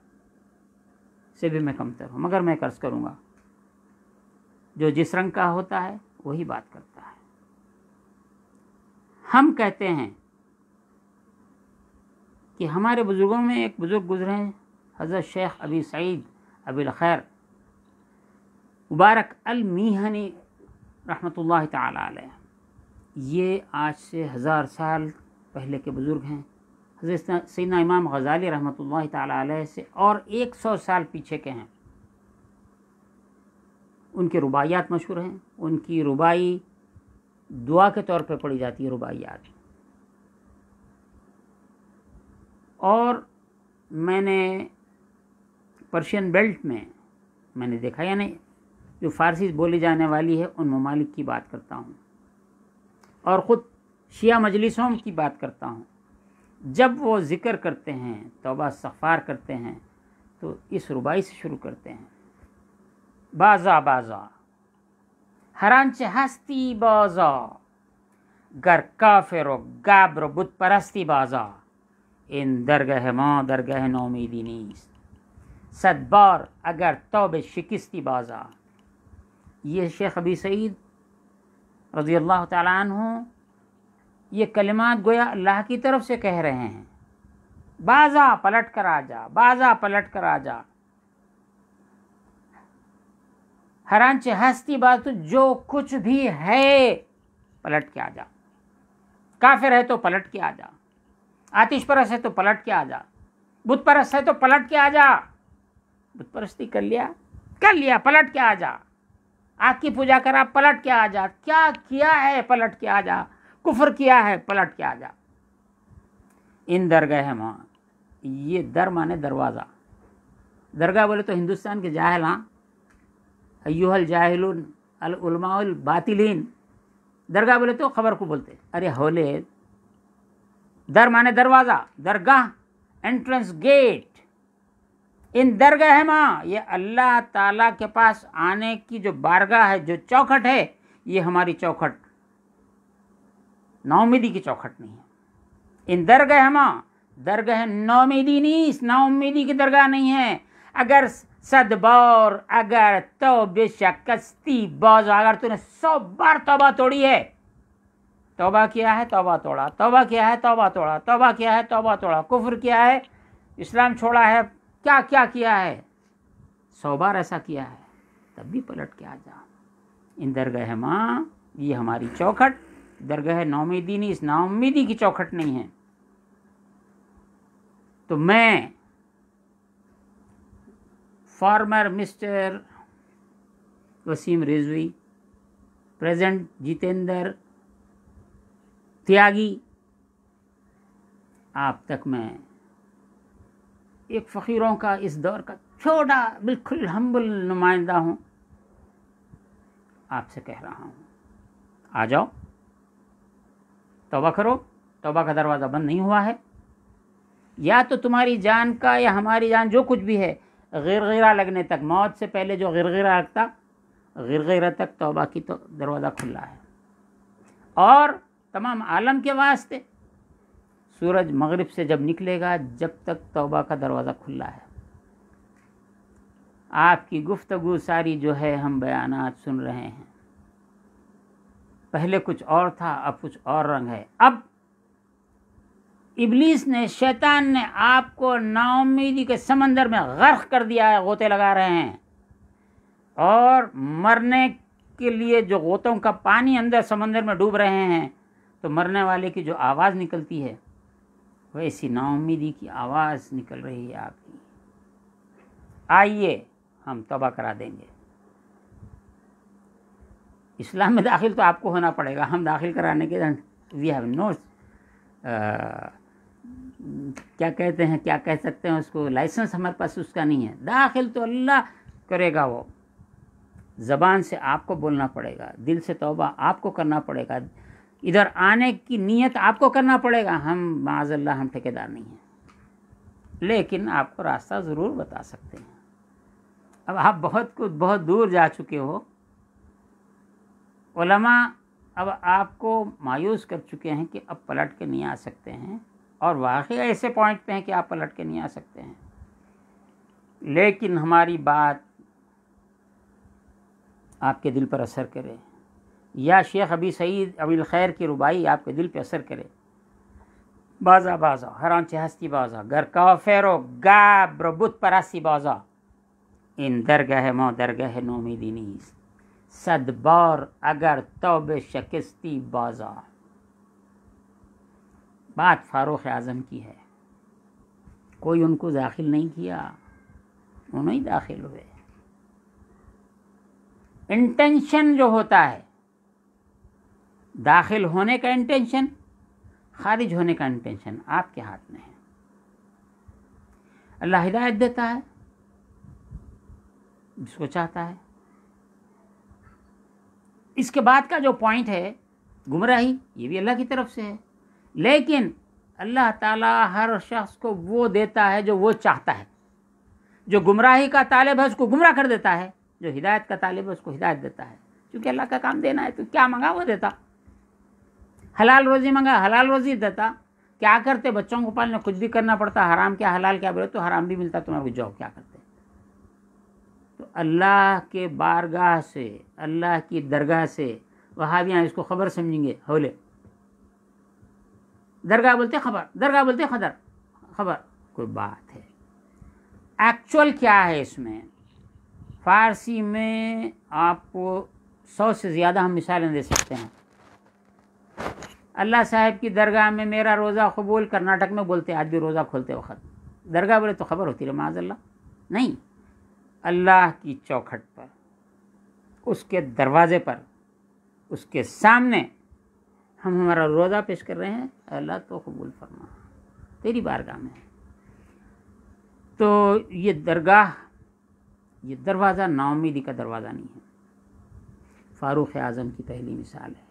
से भी मैं कमतर हूँ मगर मैं कर्ज करूँगा जो जिस रंग का होता है वही बात करता है हम कहते हैं कि हमारे बुज़ुर्गों में एक बुज़ुर्ग गुजरे हैं हज़रत शेख अबी सईद अबिल खैर मुबारक मीहनी रहमतुल्लाह ताला ये आज से हज़ार साल पहले के बुज़ुर्ग हैं हज़रत सैना इमाम गज़ाली रहमतुल्लाह ताला से और एक सौ साल पीछे के हैं उनके रुबायात मशहूर हैं उनकी रुबाई दुआ के तौर पर पढ़ी जाती है रुबायात और मैंने पर्शियन बेल्ट में मैंने देखा या नहीं जो फारसी बोली जाने वाली है उन ममालिक की बात करता हूँ और ख़ुद शिया मजलिसों की बात करता हूँ जब वो ज़िक्र करते हैं तोबा सफ़ार करते हैं तो इस रुबाई से शुरू करते हैं بازا بازا هر هستی بازا گر کافر و گبر و بود پرستی بازا این درگه ما درگه نامیدی نیست صد بار اگر تا به شکستی بازا ये शेख अबी सईद रज़ी अल्लाह तु ये कलिमात गोया अल्लाह की तरफ से कह रहे हैं बाजा पलट कर आ जा بازا پلٹ کر आ जा हरांच हस्ती बात जो कुछ भी है पलट के आ जा काफिर है तो पलट के आ जा आतिश परस है तो पलट के आ जा बुत परस है तो पलट के आ जा बुत परस्ती कर लिया कर लिया पलट के आ जा आग की पूजा करा पलट के आ जा क्या किया है पलट के आ जा कुफर किया है पलट के आ जा इन दरगाह है मां ये दर माने दरवाज़ा दरगाह बोले तो हिंदुस्तान के जाहल हाँ अयोहल जाहिलुन अल उलमाउल बातिलीन दरगाह बोले तो खबर को बोलते अरे होले दर माने दरवाज़ा दरगाह एंट्रेंस गेट इन दरगाह है माँ ये अल्लाह ताला के पास आने की जो बारगाह है जो चौखट है ये हमारी चौखट नौमिदी की चौखट नहीं है इन दरगाह माँ दरगाह नौमिदी नहीं नौमिदी की दरगाह नहीं है अगर सदबौर अगर तो बेशकस्ती बाज अगर तूने सौ बार तोबा तोड़ी है तोबा किया है तोबा तोड़ा तोबा किया है तोबा तोड़ा तोबा किया है तोबा तोड़ा कुफर किया है इस्लाम छोड़ा है क्या क्या किया है सौ बार ऐसा किया है तब भी पलट के आ जा इन दरगाह माँ ये हमारी चौखट दरगाह नौमीदी नहीं इस नौमीदी की चौखट नहीं है तो मैं former mister Waseem Rizvi present Jitendra Tyagi आप तक मैं एक फ़कीरों का इस दौर का छोटा बिल्कुल हम्बल नुमाइंदा हूँ आपसे कह रहा हूँ आ जाओ तोबा करो तोबा का दरवाज़ा बंद नहीं हुआ है या तो तुम्हारी जान का या हमारी जान जो कुछ भी है गिरगिरा लगने तक मौत से पहले जो गिरगिरा लगता गिरगिरा तक तोबा की तो दरवाज़ा खुला है और तमाम आलम के वास्ते सूरज मगरिब से जब निकलेगा जब तक तोबा का दरवाज़ा खुला है आपकी गुफ्तगु सारी जो है हम बयान सुन रहे हैं पहले कुछ और था अब कुछ और रंग है अब इबलीस ने शैतान ने आपको नाउमीदी के समंदर में गर्क कर दिया है गोते लगा रहे हैं और मरने के लिए जो गोतों का पानी अंदर समंदर में डूब रहे हैं तो मरने वाले की जो आवाज़ निकलती है वैसी नाउमीदी की आवाज़ निकल रही है आपकी आइए हम तबाह करा देंगे इस्लाम में दाखिल तो आपको होना पड़ेगा हम दाखिल कराने के वी हैव नो क्या कहते हैं क्या कह सकते हैं उसको लाइसेंस हमारे पास उसका नहीं है दाखिल तो अल्लाह करेगा वो ज़बान से आपको बोलना पड़ेगा दिल से तोबा आपको करना पड़ेगा इधर आने की नीयत आपको करना पड़ेगा हम माजल्ला हम ठेकेदार नहीं हैं लेकिन आपको रास्ता ज़रूर बता सकते हैं अब आप बहुत कुछ बहुत दूर जा चुके हो अब आपको मायूस कर चुके हैं कि अब पलट के नहीं आ सकते हैं और वाकई ऐसे पॉइंट पे हैं कि आप पलट के नहीं आ सकते हैं लेकिन हमारी बात आपके दिल पर असर करे या शेख अबी सईद अबिल खैर की रुबाई आपके दिल पर असर करे बाजा बाजा हराम हस्ती बाजा गर काफेरो गाब्र बुत परासी बाजा इन गह मो दरगह नोमी दिनी सदबार अगर तोब शकिस्ती बाजा बात फ़ारूक आज़म की है कोई उनको दाखिल नहीं किया उन्होंने ही दाखिल हुए इंटेंशन जो होता है दाखिल होने का इंटेंशन खारिज होने का इंटेंशन आपके हाथ में है अल्लाह हिदायत देता है जिसको चाहता है इसके बाद का जो पॉइंट है गुमराही ये भी अल्लाह की तरफ से है लेकिन अल्लाह ताला हर शख्स को वो देता है जो वो चाहता है जो गुमराही का तालब है उसको गुमराह कर देता है जो हिदायत का तालब है उसको हिदायत देता है क्योंकि अल्लाह का काम देना है तो क्या मंगा वो देता हलाल रोज़ी मंगा हलाल रोज़ी देता क्या करते बच्चों को पालने कुछ भी करना पड़ता हराम क्या हलाल क्या बोले तो हराम भी मिलता तुम्हारे कुछ जॉब क्या करते तो अल्लाह के बारगाह से अल्लाह की दरगाह से वहाँ भी इसको खबर समझेंगे होले दरगाह बोलते खबर दरगाह बोलते खदर खबर कोई बात है एक्चुअल क्या है इसमें फारसी में आपको सौ से ज़्यादा हम मिसालें दे सकते हैं अल्लाह साहब की दरगाह में मेरा रोज़ा कबूल कर्नाटक में बोलते आज भी रोज़ा खोलते वक्त दरगाह बोले तो खबर होती रहे अल्लाह नहीं अल्लाह की चौखट पर उसके दरवाज़े पर उसके सामने हम हमारा रोज़ा पेश कर रहे हैं अल्लाह तो कबूल फरमा तेरी बारगाह में तो ये दरगाह ये दरवाज़ा नाउमीदी का दरवाज़ा नहीं है फ़ारूक़ आज़म की पहली मिसाल है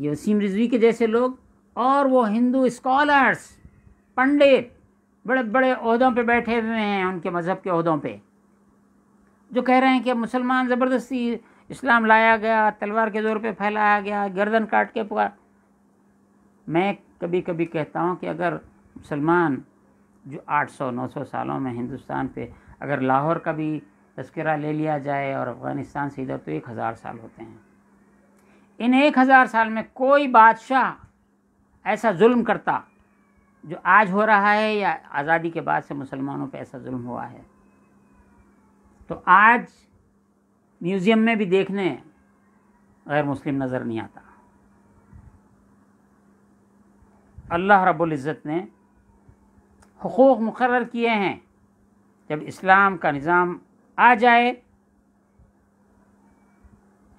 ये वसीम रिजवी के जैसे लोग और वो हिंदू स्कॉलर्स पंडित बड़े बड़े अहदों पे बैठे हुए हैं उनके मज़हब के अहदों पे जो कह रहे हैं कि मुसलमान ज़बरदस्ती इस्लाम लाया गया तलवार के जोर पे फैलाया गया गर्दन काट के पुकार मैं कभी कभी कहता हूँ कि अगर मुसलमान जो 800-900 सालों में हिंदुस्तान पे अगर लाहौर का भी तस्करा ले लिया जाए और अफ़गानिस्तान से इधर तो एक हज़ार साल होते हैं इन एक हज़ार साल में कोई बादशाह ऐसा जुल्म करता जो आज हो रहा है या आज़ादी के बाद से मुसलमानों पे ऐसा जुल्म हुआ है तो आज म्यूज़ियम में भी देखने गैर मुस्लिम नज़र नहीं आता अल्लाह रबुल्ज़त ने हकूक़ मुकर किए हैं जब इस्लाम का निज़ाम आ जाए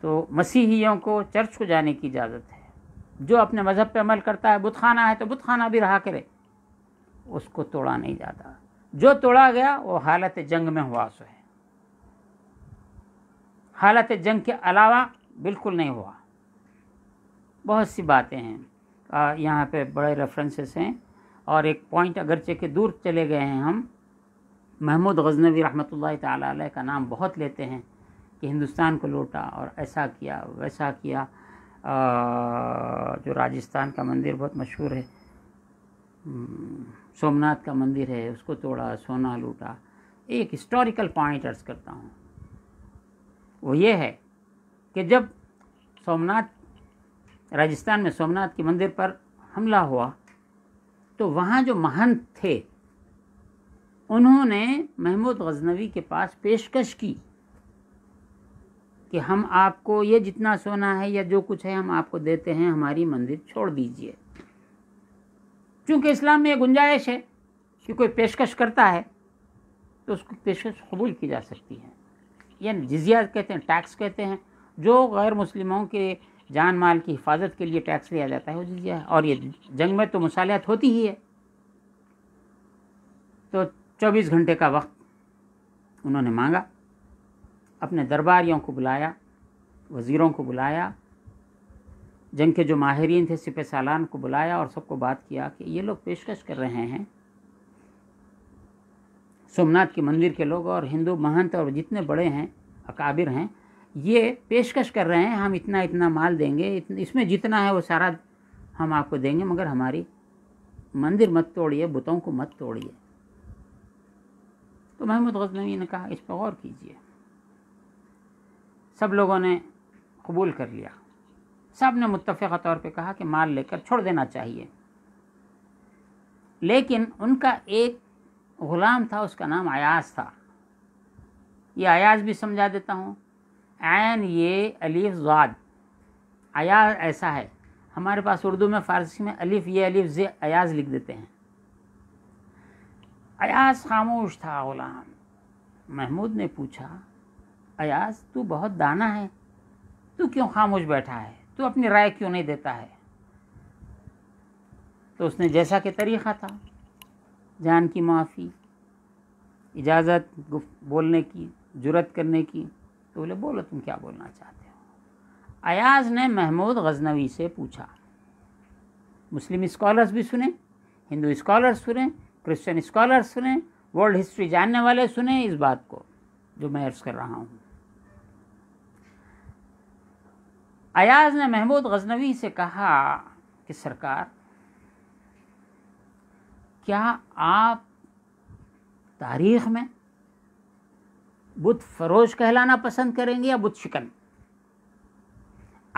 तो मसीहियों को चर्च को जाने की इजाज़त है जो अपने मज़हब पे अमल करता है बुत खाना है तो बुत खाना भी रहा करे उसको तोड़ा नहीं जाता जो तोड़ा गया वो हालत जंग में हुआ सो है हालत जंग के अलावा बिल्कुल नहीं हुआ बहुत सी बातें हैं यहाँ पे बड़े रेफरेंसेस हैं और एक पॉइंट अगरचे के दूर चले गए हैं हम महमूद गजनवी रहमत ताली का नाम बहुत लेते हैं कि हिंदुस्तान को लूटा और ऐसा किया वैसा किया आ, जो राजस्थान का मंदिर बहुत मशहूर है हम्म, सोमनाथ का मंदिर है उसको तोड़ा सोना लूटा एक हिस्टोरिकल पॉइंट अर्ज करता हूँ वो ये है कि जब सोमनाथ राजस्थान में सोमनाथ के मंदिर पर हमला हुआ तो वहाँ जो महंत थे उन्होंने महमूद गजनवी के पास पेशकश की कि हम आपको ये जितना सोना है या जो कुछ है हम आपको देते हैं हमारी मंदिर छोड़ दीजिए क्योंकि इस्लाम में यह गुंजाइश है कि कोई पेशकश करता है तो उसको पेशकश कबूल की जा सकती है या जजिया कहते हैं टैक्स कहते हैं जो गैर मुस्लिमों के जान माल की हिफाजत के लिए टैक्स लिया जाता है वो जज़िया है और ये जंग में तो मसालियात होती ही है तो चौबीस घंटे का वक्त उन्होंने मांगा अपने दरबारियों को बुलाया वज़ीरों को बुलाया जंग के जो माहरीन थे सिप सालान को बुलाया और सबको बात किया कि ये लोग पेशकश कर रहे हैं सोमनाथ के मंदिर के लोग और हिंदू महंत और जितने बड़े हैं अकाबिर हैं ये पेशकश कर रहे हैं हम इतना इतना माल देंगे इतन, इसमें जितना है वो सारा हम आपको देंगे मगर हमारी मंदिर मत तोड़िए बुतों को मत तोड़िए तो महमूद गजनवी ने कहा इस पर गौर कीजिए सब लोगों ने कबूल कर लिया सब ने मुतफ़ा तौर पे कहा कि माल लेकर छोड़ देना चाहिए लेकिन उनका एक ग़ुलाम था उसका नाम अयास था ये अयाज भी समझा देता हूँ आन ये अलीफ ज़ाद अयास ऐसा है हमारे पास उर्दू में फ़ारसी में अलीफ ये अलिफ जे अयाज लिख देते हैं अयास खामोश था ग़ुलाम महमूद ने पूछा अयाज तू बहुत दाना है तू क्यों खामोश बैठा है तू अपनी राय क्यों नहीं देता है तो उसने जैसा कि तरीक़ा था जान की माफ़ी इजाज़त बोलने की जुरत करने की तो बोले बोलो तुम क्या बोलना चाहते हो अयाज ने महमूद गजनवी से पूछा मुस्लिम स्कॉलर्स भी सुने हिंदू स्कॉलर्स सुने क्रिश्चियन स्कॉलर्स सुने वर्ल्ड हिस्ट्री जानने वाले सुने इस बात को जो मैं अर्ज़ कर रहा हूँ अयाज ने महमूद गजनवी से कहा कि सरकार क्या आप तारीख में बुत फरोश कहलाना पसंद करेंगे या बुत शिकन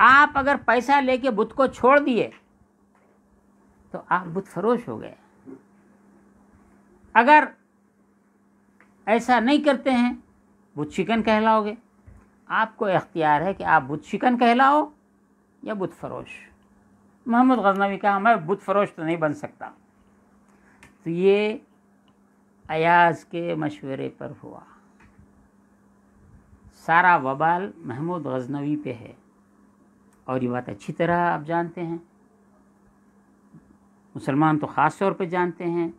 आप अगर पैसा लेके बुत को छोड़ दिए तो आप बुत फरोश हो गए अगर ऐसा नहीं करते हैं बुत शिकन कहलाओगे आपको इख्तियार है कि आप बुत शिकन कहलाओ या बुत फरोश मोहम्मद गजनवी कहा मैं बुत फरोश तो नहीं बन सकता तो ये अयाज के मशवरे पर हुआ सारा वबाल महमूद गजनवी पे है और ये बात अच्छी तरह आप जानते हैं मुसलमान तो ख़ास तौर पर जानते हैं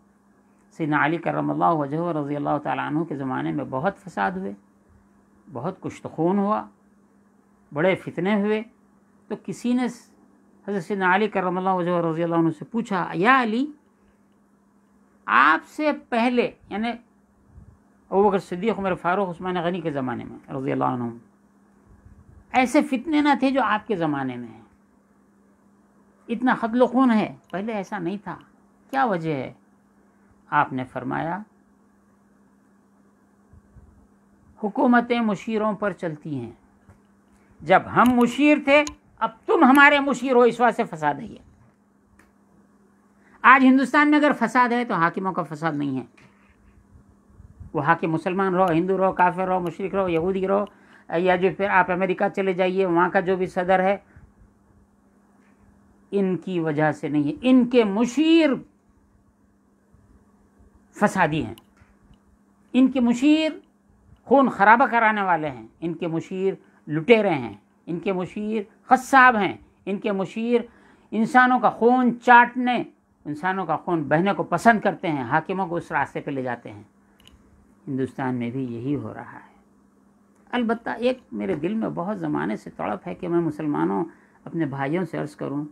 सैदना अली करम वजह रज़ी अल्लाह तु के ज़माने में बहुत फसाद हुए बहुत तो खून हुआ बड़े फितने हुए तो किसी ने हज़रत सैदना अली करम वजह रज़ी अल्लाह से पूछा या अली आपसे पहले यानी अबू बकर सिद्दीक उमर फ़ारूक उस्मान गनी के ज़माने में रज़ी अल्लाह ऐसे फितने ना थे जो आपके ज़माने में हैं इतना खतल खून है पहले ऐसा नहीं था क्या वजह है आपने फरमाया हुकूमतें मुशीरों पर चलती हैं जब हम मुशीर थे अब तुम हमारे मुशीर हो इस से फंसा दिए आज हिंदुस्तान में अगर फसाद है तो हाकिमों का फसाद नहीं है वो हाकिम मुसलमान रहो हिंदू रहो काफिर रहो मुशरक रहो यहूदी रहो या जो फिर आप अमेरिका चले जाइए वहाँ का जो भी सदर है इनकी वजह से नहीं है इनके मुशीर फसादी हैं इनके मुशीर खून खराबा कराने वाले हैं इनके मुशीर लुटेरे हैं इनके मुशीर खसाब हैं इनके मुशीर इंसानों का खून चाटने इंसानों का खून बहने को पसंद करते हैं हाकिमों को उस रास्ते पर ले जाते हैं हिंदुस्तान में भी यही हो रहा है अलबत् एक मेरे दिल में बहुत ज़माने से तड़प है कि मैं मुसलमानों अपने भाइयों से अर्ज़ करूँ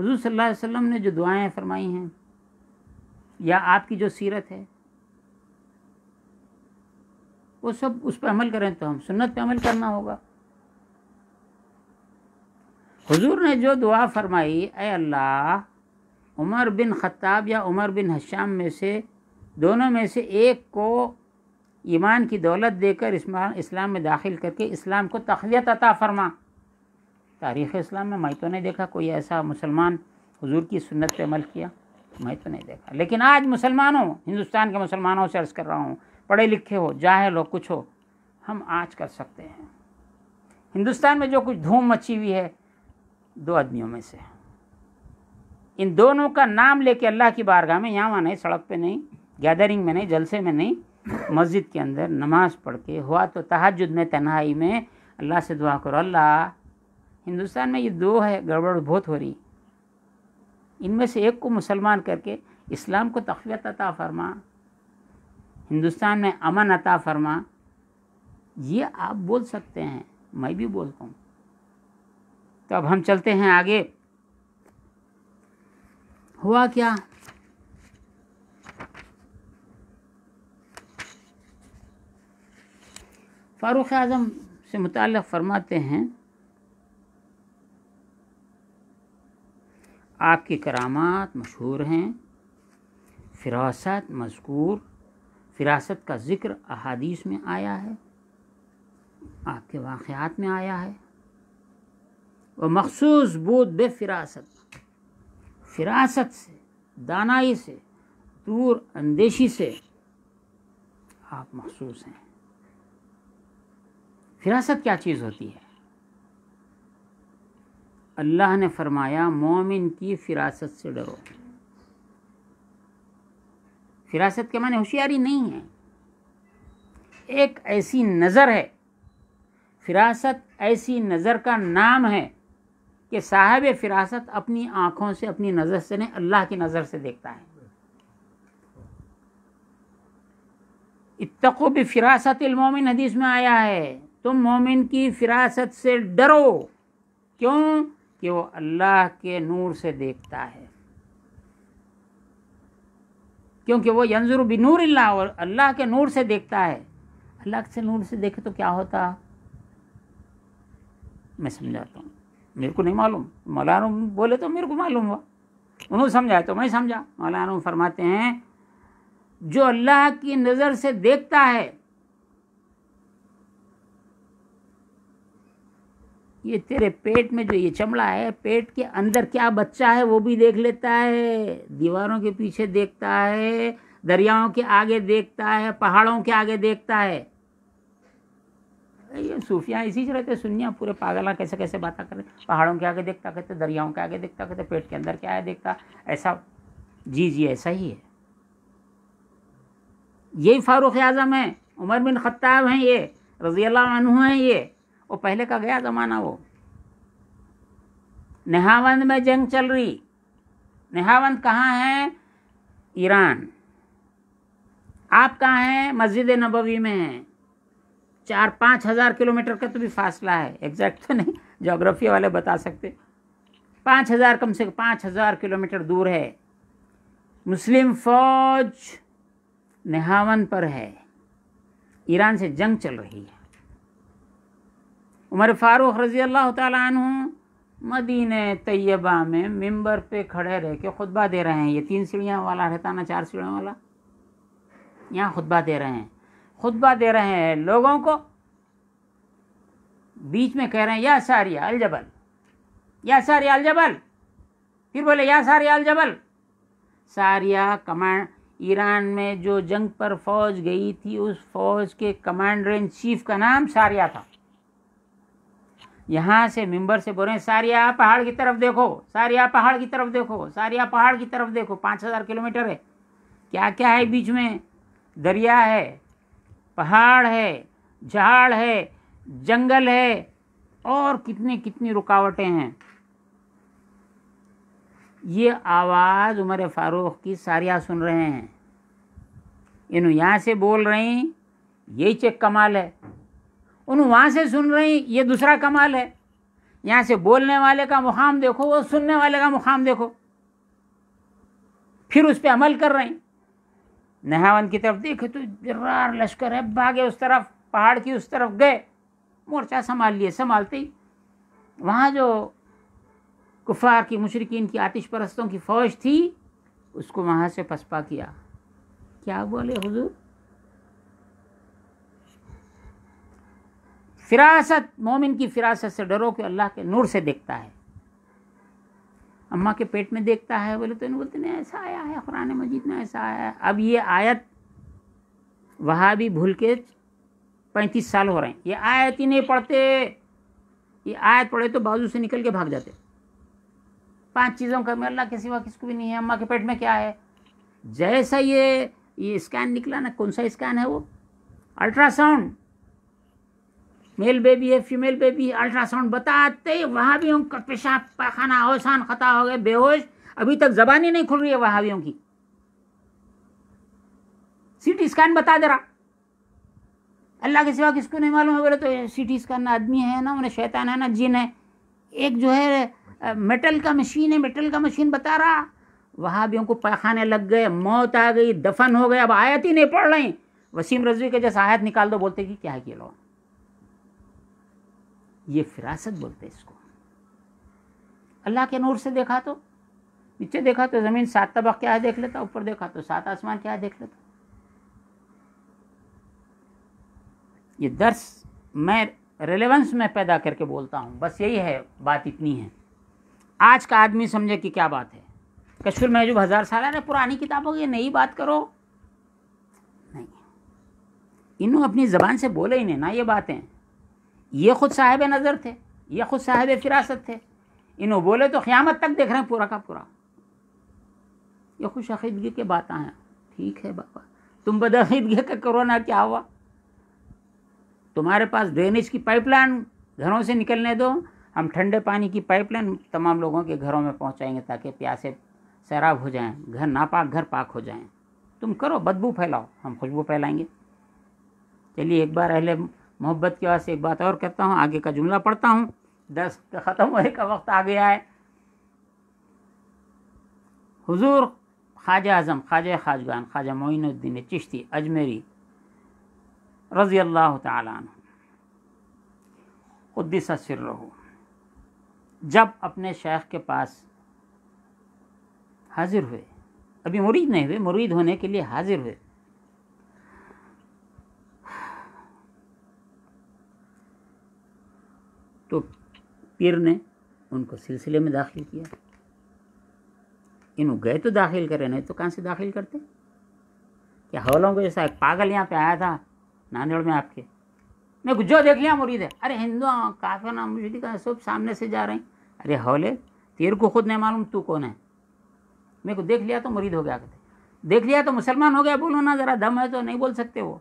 हजूर सल्लल्लाहु वसल्लम ने जो दुआएँ फरमाई हैं या आपकी जो सीरत है वो सब उस पर अमल करें तो हम सुन्नत पर अमल करना होगा हुजूर ने जो दुआ फरमाई अल्लाह उमर बिन ख़त्ताब या उमर बिन हशाम में से दोनों में से एक को ईमान की दौलत देकर इस्लाम में दाखिल करके इस्लाम को तखलियत अता फरमा तारीख़ इस्लाम में मैं तो नहीं देखा कोई ऐसा मुसलमान हुजूर की सुन्नत पे अमल किया मैं तो नहीं देखा लेकिन आज मुसलमानों हिंदुस्तान के मुसलमानों से अर्ज़ कर रहा हूँ पढ़े लिखे हो जाहिर हो कुछ हो हम आज कर सकते हैं हिंदुस्तान में जो कुछ धूम मची हुई है दो आदमियों में से इन दोनों का नाम लेके अल्लाह की बारगाह में यहाँ नहीं सड़क पे नहीं गैदरिंग में नहीं जलसे में नहीं मस्जिद के अंदर नमाज पढ़ के हुआ तो तहजद में तन्हाई में अल्लाह से दुआ करो अल्लाह हिंदुस्तान में ये दो है गड़बड़ बहुत हो रही इनमें से एक को मुसलमान करके इस्लाम को तखवियत अता फरमा हिंदुस्तान में अमन अता फरमा ये आप बोल सकते हैं मैं भी बोलता हूँ तो अब हम चलते हैं आगे हुआ क्या फ़ारूक़ आज़म से मुतल फरमाते हैं आपकी करामात मशहूर हैं फिरासत मजकूर फिरासत का ज़िक्र अहादीस में आया है आपके वाक़ात में आया है वह मखसूस बूद बे फिरासत फिरासत से दानाई से दूर अंदेशी से आप महसूस हैं फिरासत क्या चीज़ होती है अल्लाह ने फरमाया मोमिन की फिरासत से डरो फिरासत के माने होशियारी नहीं है एक ऐसी नज़र है फिरासत ऐसी नज़र का नाम है कि साहब फिरासत अपनी आँखों से अपनी नज़र से नहीं अल्लाह की नज़र से देखता है इतको भी फिरासत मोमिन हदीस में आया है तुम मोमिन की फिरासत से डरो क्यों कि वो अल्लाह के नूर से देखता है क्योंकि वो यंजुर बिन नूर अल्लाह और अल्लाह के नूर से देखता है अल्लाह के नूर से देखे तो क्या होता मैं समझाता हूँ मेरे को नहीं मालूम मौलाना बोले तो मेरे को मालूम हुआ उन्होंने समझाया तो मैं समझा मौलान फरमाते हैं जो अल्लाह की नज़र से देखता है ये तेरे पेट में जो ये चमड़ा है पेट के अंदर क्या बच्चा है वो भी देख लेता है दीवारों के पीछे देखता है दरियाओं के आगे देखता है पहाड़ों के आगे देखता है ये सूफिया इसी से रहते सुनिया पूरे पागला कैसे कैसे बातें कर रहे पहाड़ों के आगे देखता कहते दरियाओं के आगे देखता कहते पेट के अंदर क्या है देखता ऐसा जी जी ऐसा ही है यही फारूक आज़म है उमर बिन ख़त्ताब हैं ये रज़ी अल्लाह हैं ये वो पहले का गया ज़माना वो नेहावंद में जंग चल रही नेहावंद कहाँ है ईरान आप कहाँ हैं मस्जिद नबवी में हैं चार पाँच हज़ार किलोमीटर का तो भी फासला है एग्जैक्ट तो नहीं जोग्राफी वाले बता सकते पाँच हज़ार कम से कम पाँच हज़ार किलोमीटर दूर है मुस्लिम फ़ौज नेहावन पर है ईरान से जंग चल रही है उमर फारूक रज़ी अल्लाह तु मदीन तैयबा में मिंबर पे खड़े रह के खुतबा दे रहे हैं ये तीन सीढ़ियाँ वाला रहता ना चार सीढ़ियों वाला यहाँ खुतबा दे रहे हैं खुतबा दे रहे हैं लोगों को बीच में कह रहे हैं या सारिया अलजबल या सारिया अलजबल फिर बोले या सारिया अलजबल सारिया कमांड ईरान में जो जंग पर फौज गई थी उस फौज के कमांडर इन चीफ का नाम सारिया था यहाँ से मेंबर से बोल रहे हैं सारिया पहाड़ की तरफ देखो सारिया पहाड़ की तरफ देखो सारिया पहाड़ की तरफ देखो पाँच हज़ार किलोमीटर है क्या क्या है बीच में दरिया है पहाड़ है झाड़ है जंगल है और कितनी कितनी रुकावटें हैं ये आवाज़ उमर फ़ारूक की सारिया सुन रहे हैं इन यहाँ से बोल रही यही चेक कमाल है उन वहाँ से सुन रही ये दूसरा कमाल है यहाँ से बोलने वाले का मुकाम देखो और सुनने वाले का मुकाम देखो फिर उस पर अमल कर रही नहावन की तरफ देखे तो जर्रार लश्कर है भागे उस तरफ पहाड़ की उस तरफ गए मोर्चा संभाल लिए संभालते ही वहाँ जो कुफार की मुशरकिन की आतिश परस्तों की फौज थी उसको वहाँ से पसपा किया क्या बोले हुजूर फिरासत मोमिन की फिरासत से डरो कि अल्लाह के नूर से देखता है अम्मा के पेट में देखता है बोले तो बोलते नहीं ऐसा आया है कुरान मजीद में ऐसा आया है अब ये आयत वहाँ भी भूल के पैंतीस साल हो रहे हैं ये आयत ही नहीं पढ़ते ये आयत पढ़े तो बाजू से निकल के भाग जाते पांच चीज़ों का अल्लाह के सिवा किसको भी नहीं है अम्मा के पेट में क्या है जैसा ये ये स्कैन निकला ना कौन सा स्कैन है वो अल्ट्रासाउंड मेल बेबी है फीमेल बेबी है अल्ट्रासाउंड बताते ही भी उनका पेशाब पाखाना अवसान खता हो गए बेहोश अभी तक जबान ही नहीं खुल रही है वहाँ भी उनकी सिटी स्कैन बता दे रहा अल्लाह के सिवा किसको नहीं मालूम है बोले तो सिटी स्कैन आदमी है ना उन्हें शैतान है ना जिन है एक जो है मेटल का मशीन है मेटल का मशीन बता रहा वहाँ भी उनको पैखाने लग गए मौत आ गई दफन हो गए अब आयत ही नहीं पड़ रही वसीम रजवी के जैसे आयत निकाल दो बोलते कि क्या है लोग ये फिरासत बोलते हैं इसको अल्लाह के नूर से देखा तो नीचे देखा तो ज़मीन सात तबक क्या है देख लेता ऊपर देखा तो सात आसमान क्या है देख लेता ये दर्श मैं रेलेवेंस में पैदा करके बोलता हूँ बस यही है बात इतनी है आज का आदमी समझे कि क्या बात है कशुर महजूब हज़ार साल है पुरानी किताबों की नई बात करो नहीं इन्हों अपनी ज़बान से बोले ही नहीं ना ये बातें ये खुद साहेब नज़र थे ये खुद साहेब फिरासत थे इन्हों बोले तो क़्यामत तक देख रहे हैं पूरा का पूरा ये खुश अखीदगी के बात आए ठीक है बाबा तुम बदअीदगी का कोरोना क्या हुआ तुम्हारे पास ड्रेनेज की पाइपलाइन घरों से निकलने दो हम ठंडे पानी की पाइपलाइन तमाम लोगों के घरों में पहुंचाएंगे ताकि प्यासे शराब हो जाएं घर नापाक घर पाक हो जाएं तुम करो बदबू फैलाओ हम खुशबू फैलाएंगे चलिए एक बार अहले मोहब्बत के वास्ते एक बात और करता हूँ आगे का जुमला पढ़ता हूँ दस तो ख़त्म होने का वक्त आ गया है हुजूर ख्वाजा आज़म ख्वाजा खाजगान ख्वाजा मोइनुद्दीन चिश्ती अजमेरी रज़ी अल्लाह तुद्दीस सिर रहो जब अपने शेख के पास हाजिर हुए अभी मुरीद नहीं हुए मुरीद होने के लिए हाजिर हुए तो पीर ने उनको सिलसिले में दाखिल किया इन गए तो दाखिल करे नहीं तो कहाँ से दाखिल करते क्या हवलों को जैसा एक पागल यहाँ पे आया था नांदेड़ में आपके मैं कुछ जो देख लिया मुरीद है अरे हिंदू काफिर ना मुझे का सब सामने से जा रहे हैं अरे हौले तेरे को खुद नहीं मालूम तू कौन है मेरे को देख लिया तो मुरीद हो गया कहते देख लिया तो मुसलमान हो गया बोलो ना ज़रा दम है तो नहीं बोल सकते वो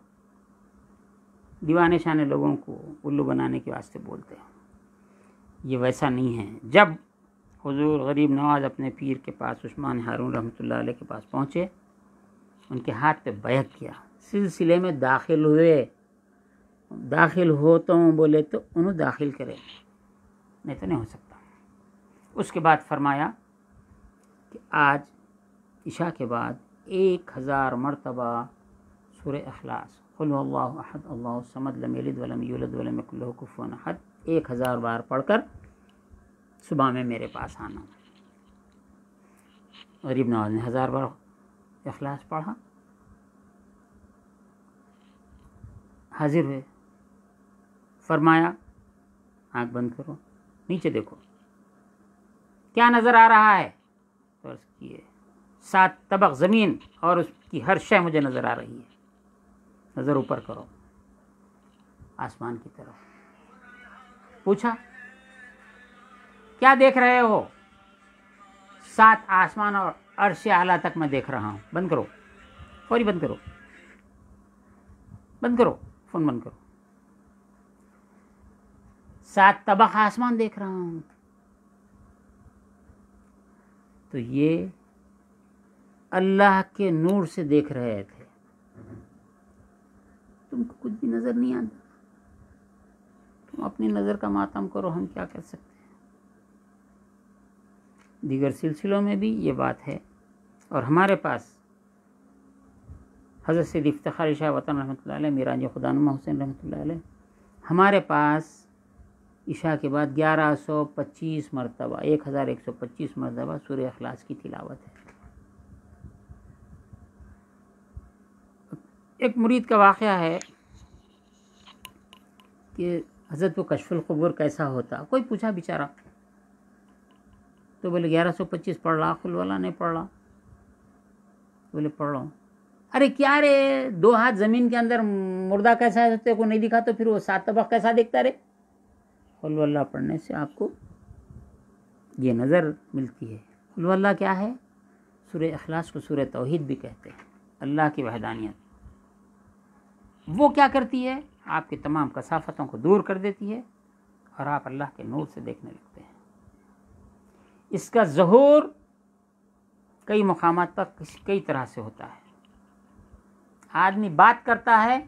दीवाने शाने लोगों को उल्लू बनाने के वास्ते बोलते हैं ये वैसा नहीं है जब हजूर गरीब नवाज अपने पीर के पास उस्मान हारून रहमत के पास पहुँचे उनके हाथ पे बैक किया सिलसिले में दाखिल हुए दाखिल हो तो बोले तो उन्हें दाखिल करें नहीं तो नहीं हो सकता उसके बाद फरमाया कि आज इशा के बाद एक हज़ार मरतबा सुर अखलास खुल अल्लाह अहद अल्लाह समद लम वलम यूलद वलम कुल्लहकुफ़न अहद एक हज़ार बार पढ़कर सुबह में मेरे पास आना और नवाज ने हज़ार बार अखलास पढ़ा हाजिर हुए फरमाया आंख बंद करो नीचे देखो क्या नज़र आ रहा है तो किए सात तबक ज़मीन और उसकी हर शय मुझे नज़र आ रही है नज़र ऊपर करो आसमान की तरफ पूछा क्या देख रहे हो सात आसमान और अर्श आला तक मैं देख रहा हूँ बंद करो फौरी बंद करो बंद करो फ़ोन बंद करो सात तबक आसमान देख रहा हूँ तो ये अल्लाह के नूर से देख रहे थे तुमको कुछ भी नज़र नहीं आता तुम अपनी नज़र का मातम करो हम क्या कर सकते हैं दीगर सिलसिलों में भी ये बात है और हमारे पास हज़रत से इफ्तार शाह वतन रहमत मीरान खुदानुमा हुसैन रहमत हमारे पास ईशा के बाद ग्यारह सौ पच्चीस मरतबा एक हज़ार एक सौ पच्चीस मरतबा सूर्य अखलास की तिलावत है एक मुरीद का वाक़ है कि हज़रत वो कशफुल कबूर कैसा होता कोई पूछा बेचारा तो बोले ग्यारह सौ पच्चीस पढ़ रहा खुल वाला नहीं पढ़ ला तो बोले पढ़ लो अरे क्या रे दो हाथ ज़मीन के अंदर मुर्दा कैसा है सत्य को नहीं दिखा तो फिर वो सात तबक कैसा दिखता रे खुलवल्ला पढ़ने से आपको ये नज़र मिलती है खुलवल्ला क्या है सुर अखलास को सुर तोहद भी कहते हैं अल्लाह की वहदानियत वो क्या करती है आपकी तमाम कसाफतों को दूर कर देती है और आप अल्लाह के नूर से देखने लगते हैं इसका जहूर कई मकाम पर कई तरह से होता है आदमी बात करता है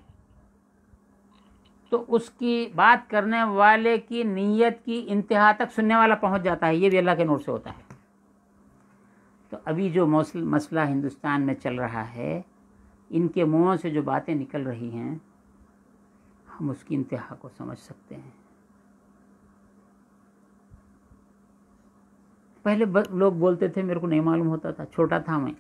तो उसकी बात करने वाले की नीयत की इंतहा तक सुनने वाला पहुंच जाता है ये भी अल्लाह के नूर से होता है तो अभी जो मसला हिंदुस्तान में चल रहा है इनके मुँहों से जो बातें निकल रही हैं हम उसकी इंतहा को समझ सकते हैं पहले लोग बोलते थे मेरे को नहीं मालूम होता था छोटा था मैं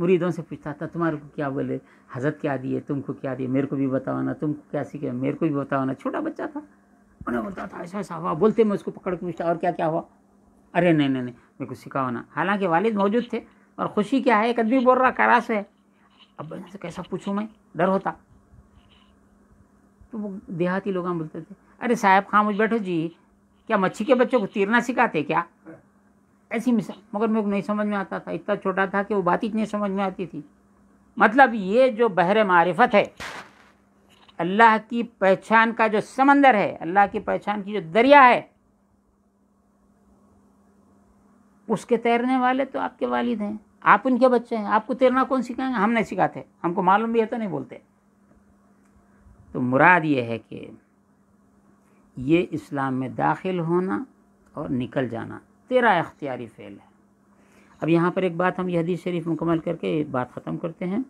मुरीदों से पूछता था तुम्हारे को क्या बोले हजरत क्या दिए तुमको क्या दिए मेरे को भी बतावाना तुमको क्या सीखे मेरे को भी बताओ ना छोटा बच्चा था उन्हें बोलता था ऐसा ऐसा हुआ बोलते मैं उसको पकड़ के पूछता और क्या क्या हुआ अरे नहीं नहीं नहीं मेरे को सिखाओ ना हालांकि वालिद मौजूद थे और खुशी क्या है एक आदमी बोल रहा करास है अब से कैसा पूछूँ मैं डर होता तो वो देहाती लोग बोलते थे अरे साहब खामोश बैठो जी क्या मच्छी के बच्चों को तैरना सिखाते क्या ऐसी मिसाल मगर मेरे को नहीं समझ में आता था इतना छोटा था कि वो बात इतनी समझ में आती थी मतलब ये जो बहर मारिफत है अल्लाह की पहचान का जो समंदर है अल्लाह की पहचान की जो दरिया है उसके तैरने वाले तो आपके वालिद हैं आप उनके बच्चे हैं आपको तैरना कौन सिखाएंगे हम नहीं सिखाते हमको मालूम भी है तो नहीं बोलते तो मुराद ये है कि ये इस्लाम में दाखिल होना और निकल जाना तेरा अख्तियारी फ़ैल है अब यहाँ पर एक बात हम यह हदीस शरीफ मुकम्मल करके बात ख़त्म करते हैं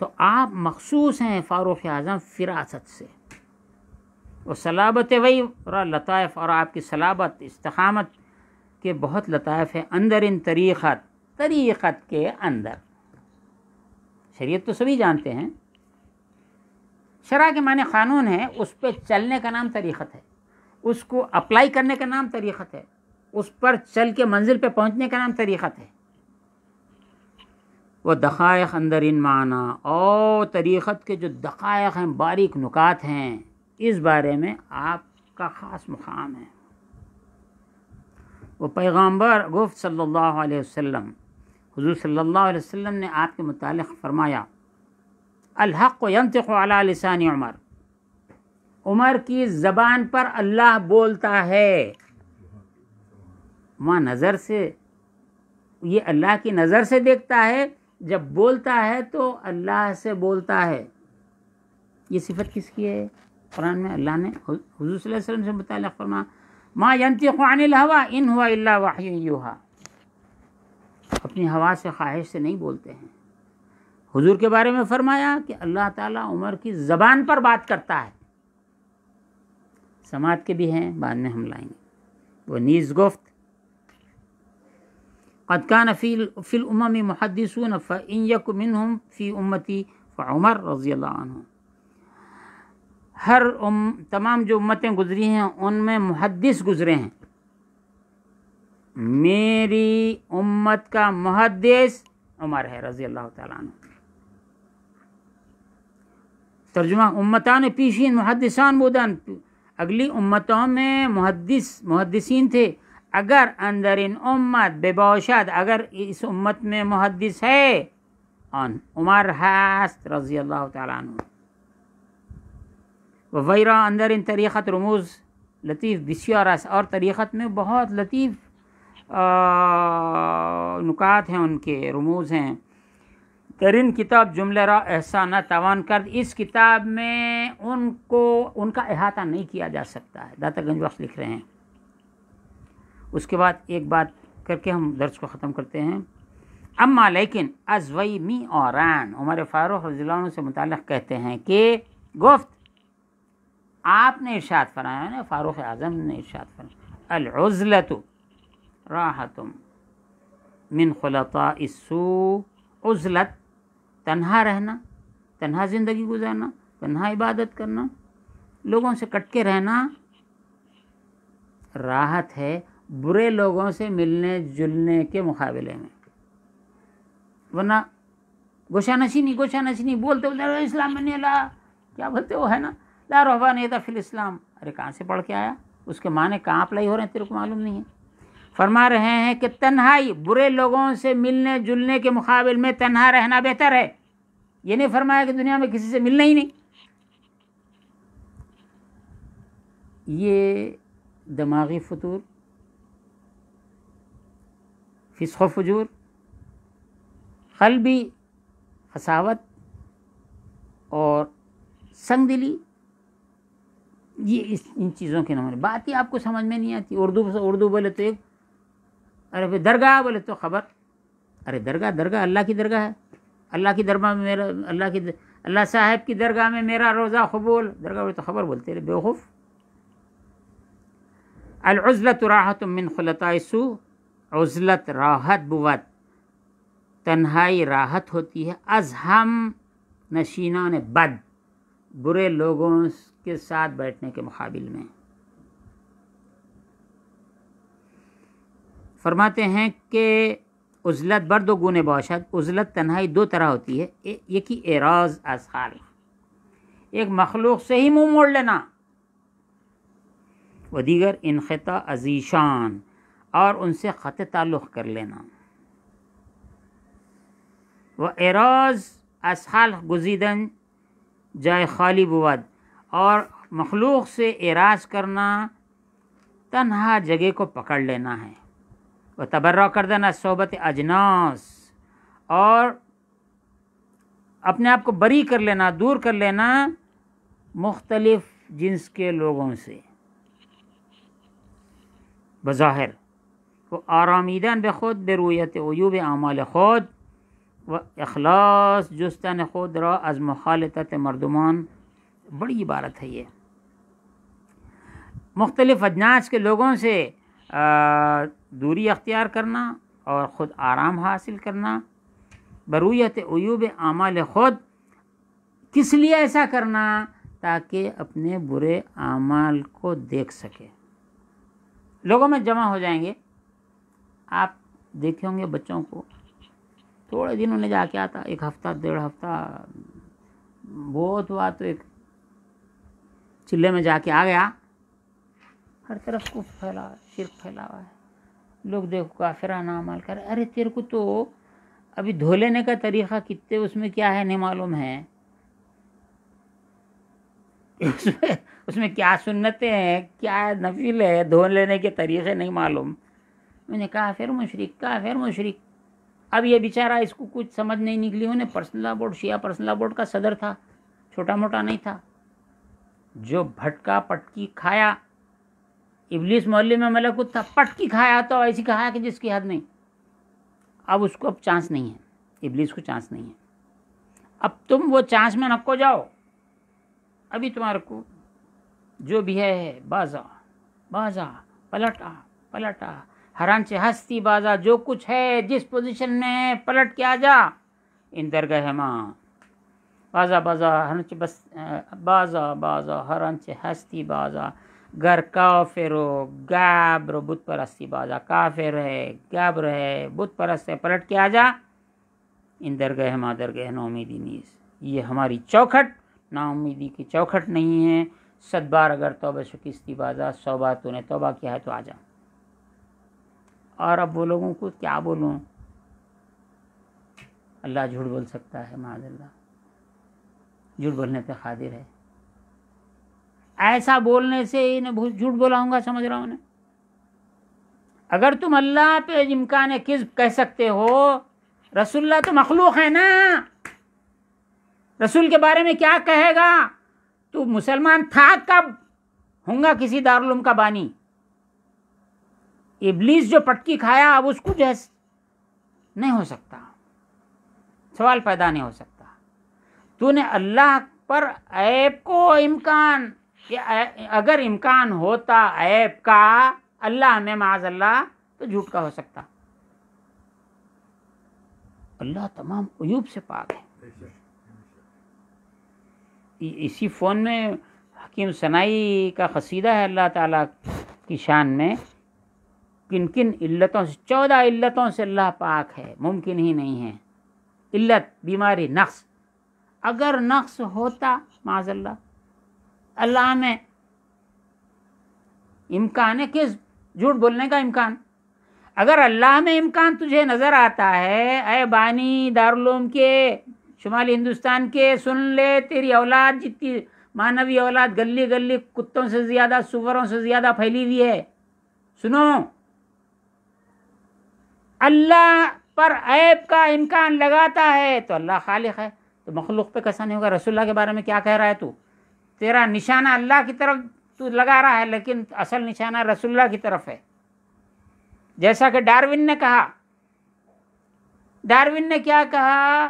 तो आप मखसूस हैं फ़ारूक़ आज़म फ़िरासत से और सलाबत वही और लताफ़ और आपकी सलाबत इस्तकामत के बहुत लताफ़ हैं अंदर इन तरीक़त तरीक़त के अंदर शरीयत तो सभी जानते हैं शरा के माने क़ानून है उस पर चलने का नाम तरीक़त है उसको अप्लाई करने का नाम तरीक़त है उस पर चल के मंजिल पर पहुँचने का नाम तरीक़त है वह दक़ायक़ अंदर इन माना और तरीक़त के जो दक़ायक़ हैं बारीक नुकात हैं इस बारे में आपका ख़ास मुकाम है वो पैगम्बर गुफ्त सल्लल्लाहु अलैहि वसल्लम हुजूर सल्लल्लाहु अलैहि वसल्लम ने आपके मुतालिक फ़रमाया अलहक़ यंतक लसानी उमर उमर की ज़बान पर अल्लाह बोलता है माँ नज़र से ये अल्लाह की नज़र से देखता है जब बोलता है तो अल्लाह से बोलता है ये सिफत किसकी है कुरान में अल्लाह ने हजूर वसल्लम से मुतल फरमा माँ यंती ख़ानिल हवा इन हुआ अल्लाह वाह अपनी हवा से ख्वाहिश से नहीं बोलते हैं हुजूर के बारे में फरमाया कि अल्लाह ताला उमर की ज़बान पर बात करता है समाज के भी हैं बाद में हम लाएंगे वो नीज़ गुफ्त अदकान फ़ील फ़िल उमम मुहदसून फ़िन यक फ़ी उम्मती फ़मर रज़ी अल्लाह हर उम तमाम जो उम्मतें गुजरी हैं उनमें मुहदस गुजरे हैं मेरी उम्मत का मुहदस उमर है रज़ी अल्लाह तुम तर्जुमा उम्मतान पीशी मुहदसान बुदान अगली उम्मतों में मुहदस मुहदसिन थे अगर अंदर इन उम्मत बेबौशद अगर इस उम्मत में मुहदस है ऑन उमर हास्त रजी अल्लाह तु वैरा अंदर इन तरीक़त रमूज़ लतीफ़ बिशरस और तरीक़त में बहुत लतीफ़ नुकात हैं उनके रमूज़ हैं तरीन किताब जुमलेरा एहसाना तवान कर इस किताब में उनको उनका अहाता नहीं किया जा सकता है दाता गंजवास लिख रहे हैं उसके बाद एक बात करके हम दर्ज को ख़त्म करते हैं अम्मा लेकिन अजवई मी और उमर फ़ारूक रजील्ला से मुतल कहते हैं कि गुफ्त आपने इर्शाद फरमाया ना फ़ारूक आज़म ने इर्शाद फरमाया अलजलत राहतुम मिन खुलता इसू उजलत तन्हा रहना तन्हा ज़िंदगी गुजारना तन्हा इबादत करना लोगों से कट के रहना राहत है बुरे लोगों से मिलने जुलने के मुकाबले में वरना गोशा नशीनी गोशा नशीनी बोलते बोलते इस्लाम में नहीं ला क्या बोलते वो है ना ला रहबा नहीं था फिर इस्लाम अरे कहाँ से पढ़ के आया उसके माने कहाँ अप्लाई हो रहे हैं तेरे को मालूम नहीं है फरमा रहे हैं कि तन्हाई बुरे लोगों से मिलने जुलने के मुकाबले में तन्हा रहना बेहतर है ये नहीं फरमाया कि दुनिया में किसी से मिलना ही नहीं ये दिमागी फतूर फिसख फजूर कलबी हसावत और संग दिली ये इस इन चीज़ों के नाम बात ही आपको समझ में नहीं आती उर्दू उर्दू बोले तो एक अरे फिर दरगाह बोले तो खबर अरे दरगाह दरगाह अल्लाह की दरगाह है अल्लाह की दरगाह में मेरा अल्लाह की अल्लाह साहब की दरगाह में मेरा रोज़ा कबूल दरगाह बोले तो खबर बोलते रहे बेवकूफ़ अलजलत राहत मिन खलतासु उजलत राहत बुवत तन्हाई राहत होती है अज हम नशीना ने बद बुरे लोगों के साथ बैठने के मुकाबले में फरमाते हैं कि उजलत बर दो गुने बाशद उजलत तन्हाई दो तरह होती है ये कि एराज असहार एक मखलूक से ही मुंह मोड़ लेना व दीगर इनखता अजीशान और उनसे ख़त ताल्लुक़ कर लेना व एराज असहाल गुजीदन जाए खाली बुवद और मखलूक से एराज करना तनहा जगह को पकड़ लेना है व तबर्रा कर देना सोबत अजनास और अपने आप को बरी कर लेना दूर कर लेना मुख्तलिफ जिन्स के लोगों से बज़ाहिर वो आरामीदन बेखुद बेरूयत वयूब आमाल खुद व अखलास जस्तन खुद रा अज मखालत मरदमान बड़ी इबारत है ये मुख्तलिफ अजनास के लोगों से आ, दूरी अख्तियार करना और ख़ुद आराम हासिल करना बरूयत अयूब आमाल ख़ुद किस लिए ऐसा करना ताकि अपने बुरे आमाल को देख सके लोगों में जमा हो जाएंगे आप देखे होंगे बच्चों को थोड़े दिन उन्हें जाके आता एक हफ्ता डेढ़ हफ्ता बहुत हुआ तो एक चिल्ले में जाके आ गया हर तरफ कुफ फैला शिरक फैला हुआ है लोग देखो काफिराना अमल कर अरे तेरे को तो अभी धो लेने का तरीक़ा कितने उसमें क्या है नहीं मालूम है उसमें उसमें क्या सुन्नतें हैं क्या नफील है धो लेने के तरीक़े नहीं मालूम मैंने कहा फिर मुशरक कहा फिर मुशरक अब ये बेचारा इसको कुछ समझ नहीं निकली उन्हें personal board Shia personal board का सदर था छोटा मोटा नहीं था जो भटका पटकी खाया इबलीस मोहल्ले में मलक थप्पट की खाया तो ऐसी खाया कि जिसकी हद नहीं अब उसको अब चांस नहीं है इबलीस को चांस नहीं है अब तुम वो चांस में नक्को जाओ अभी तुम्हारे को जो भी है बाजा बाजा पलटा पलटा हरान से हस्ती बाजा जो कुछ है जिस पोजीशन में है पलट के आ जा इन दरगाह माँ बाजा बाजा हरन से बस बाजा बाजा हरन से हस्ती बाजा का काफिरो गैब्रो बुत परस्ती बाजा काफिर है गैब्र है बुत परस्त है पलट के आ जा इन दरगह मादर गह नौमीदी नीज ये हमारी चौखट नाउमीदी की चौखट नहीं है सत बार अगर तोबा शिकस्ती बाजा सौ बार तूने तोबा किया है तो आ जा और अब वो लोगों को क्या बोलूँ अल्लाह झूठ बोल सकता है माजल्ला झूठ बोलने पे खादिर है ऐसा बोलने से इन्हें झूठ बोलाऊंगा समझ रहा हूँ ना अगर तुम अल्लाह पे इमकान किस कह सकते हो रसुल्ला तो मखलूक है ना रसूल के बारे में क्या कहेगा तू मुसलमान था कब होगा किसी दारुलूम का बानी इबलीस जो पटकी खाया अब उसको जो नहीं हो सकता सवाल पैदा नहीं हो सकता तूने अल्लाह पर ऐप को इम्कान कि अगर इम्कान होता ऐप का अल्लाह में माज अल्लाह तो झूठ का हो सकता अल्लाह तमाम अयूब से पाक है इसी फ़ोन में हकीम सनाई का कसीदा है अल्लाह ताला की शान में किन किन इल्लतों से चौदह इल्लतों से अल्लाह पाक है मुमकिन ही नहीं है इल्लत बीमारी नक्स अगर नक्स होता माजल्ला अल्लाह में इम्कान है किस झूठ बोलने का इम्कान अगर अल्लाह में इम्कान तुझे नज़र आता है अय बानी दारुलूम के शुमाली हिंदुस्तान के सुन ले तेरी औलाद जितनी मानवी औलाद गली गली कुत्तों से ज़्यादा सुवरों से ज़्यादा फैली हुई है सुनो अल्लाह पर ऐब का इम्कान लगाता है तो अल्लाह खालिक है तो मखलूक पे कैसा नहीं होगा रसुल्ला के बारे में क्या कह रहा है तू तेरा निशाना अल्लाह की तरफ तू लगा रहा है लेकिन असल निशाना रसुल्ला की तरफ है जैसा कि डार्विन ने कहा डार्विन ने क्या कहा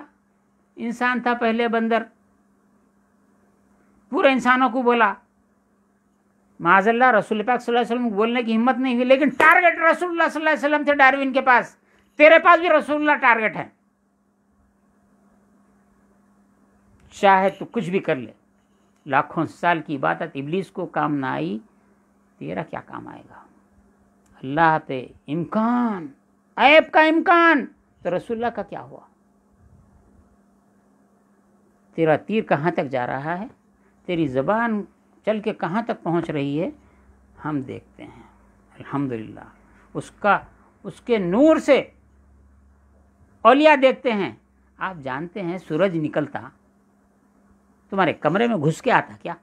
इंसान था पहले बंदर पूरे इंसानों को बोला माजल्ला रसूल पाक वसल्लम को बोलने की हिम्मत नहीं हुई लेकिन टारगेट रसूलुल्लाह सल्लल्लाहु अलैहि वसल्लम थे डार्विन के पास तेरे पास भी रसूलुल्लाह टारगेट है चाहे तू कुछ भी कर ले लाखों साल की है इबलीस को काम ना आई तेरा क्या काम आएगा अल्लाह पे इम्कान ऐब का इम्कान तो रसुल्ला का क्या हुआ तेरा तीर कहाँ तक जा रहा है तेरी ज़बान चल के कहाँ तक पहुँच रही है हम देखते हैं अल्हम्दुलिल्लाह उसका उसके नूर से ओलिया देखते हैं आप जानते हैं सूरज निकलता तुम्हारे कमरे में घुस के आता क्या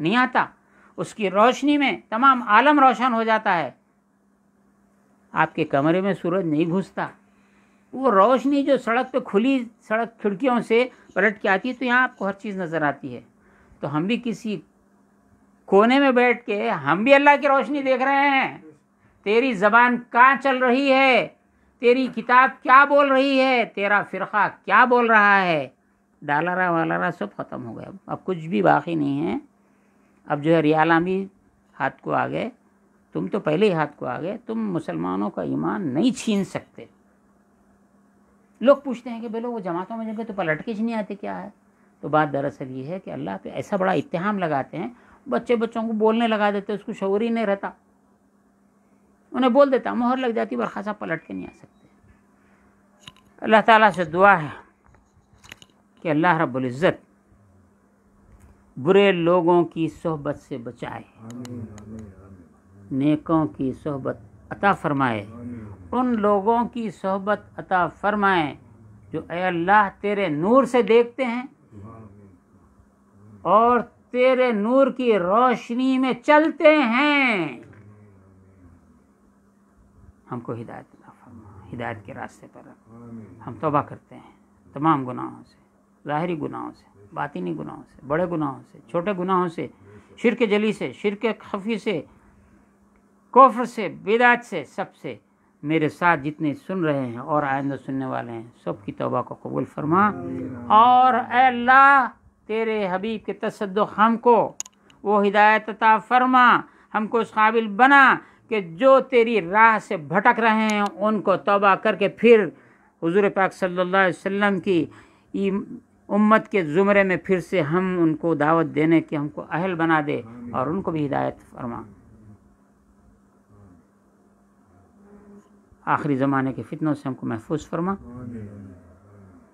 नहीं आता उसकी रोशनी में तमाम आलम रोशन हो जाता है आपके कमरे में सूरज नहीं घुसता वो रोशनी जो सड़क पे खुली सड़क खिड़कियों से पलट के आती है तो यहाँ आपको हर चीज़ नज़र आती है तो हम भी किसी कोने में बैठ के हम भी अल्लाह की रोशनी देख रहे हैं तेरी ज़बान कहाँ चल रही है तेरी किताब क्या बोल रही है तेरा फ़िरका क्या बोल रहा है डालरा वालरा सब ख़त्म हो गया अब कुछ भी बाकी नहीं है अब जो है रियाला भी हाथ को आ गए तुम तो पहले ही हाथ को आ गए तुम मुसलमानों का ईमान नहीं छीन सकते लोग पूछते हैं कि बोलो वो जमातों में जगह तो पलट के नहीं आते क्या है तो बात दरअसल ये है कि अल्लाह पे ऐसा बड़ा इतहाम लगाते हैं बच्चे बच्चों को बोलने लगा देते उसको शौर ही नहीं रहता उन्हें बोल देता मोहर लग जाती बर खासा पलट के नहीं आ सकते अल्लाह ताला से दुआ है कि अल्लाह रब्ज़त बुरे लोगों की सोहबत से बचाए नेकों की सोहबत अता फरमाए उन लोगों की सोहबत अता फरमाए जो अल्लाह तेरे नूर से देखते हैं और तेरे नूर की रोशनी में चलते हैं हमको हिदायत हिदायत के रास्ते पर हम तोबा करते हैं तमाम गुनाहों से ज़ाहरी गुनाहों से बातिनी गुनाहों से बड़े गुनाहों से छोटे गुनाहों से शिरक जली से शिरक खफी से कोफर से बेदात से सबसे मेरे साथ जितने सुन रहे हैं और आइंदा सुनने वाले हैं सब की तोबा को कबूल फरमा और अल्लाह तेरे हबीब के तसद हम को वो हिदायत अता फरमा हमको उस काबिल बना कि जो तेरी राह से भटक रहे हैं उनको तोबा करके फिर हजूर पाक सल्लल्लाहु अलैहि वसल्लम की उम्मत के ज़ुमरे में फिर से हम उनको दावत देने के हमको अहल बना दे और उनको भी हिदायत फरमा आखिरी ज़माने के फितनों से हमको महफूज फरमा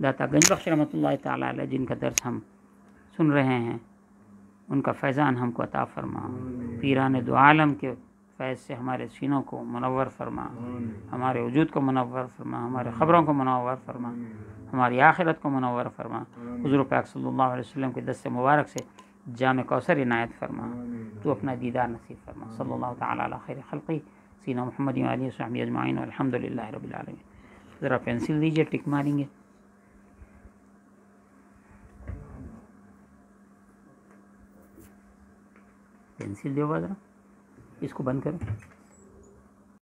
दाता गंज बख्श रमत ताल जिनका दर्स हम सुन रहे हैं उनका फैज़ान हमको अता फरमा पीरान दो आलम के फैज़ से हमारे सीनों को मनवर फरमा हमारे वजूद को मनवर फरमा हमारे ख़बरों को मनवर फरमा हमारी आखिरत को मनवर फरमा हजूर पाक सल्ला वसम के दस मुबारक से जाम कौसर इनायत फरमा तो अपना दीदार नसीब फरमा सल्ला तैर खल़ी सीना मोहम्मद स्वामी अजमाइन अलहमदिल्ला रबालमीन ज़रा पेंसिल दीजिए टिक मारेंगे पेंसिल दो ज़रा इसको बंद करो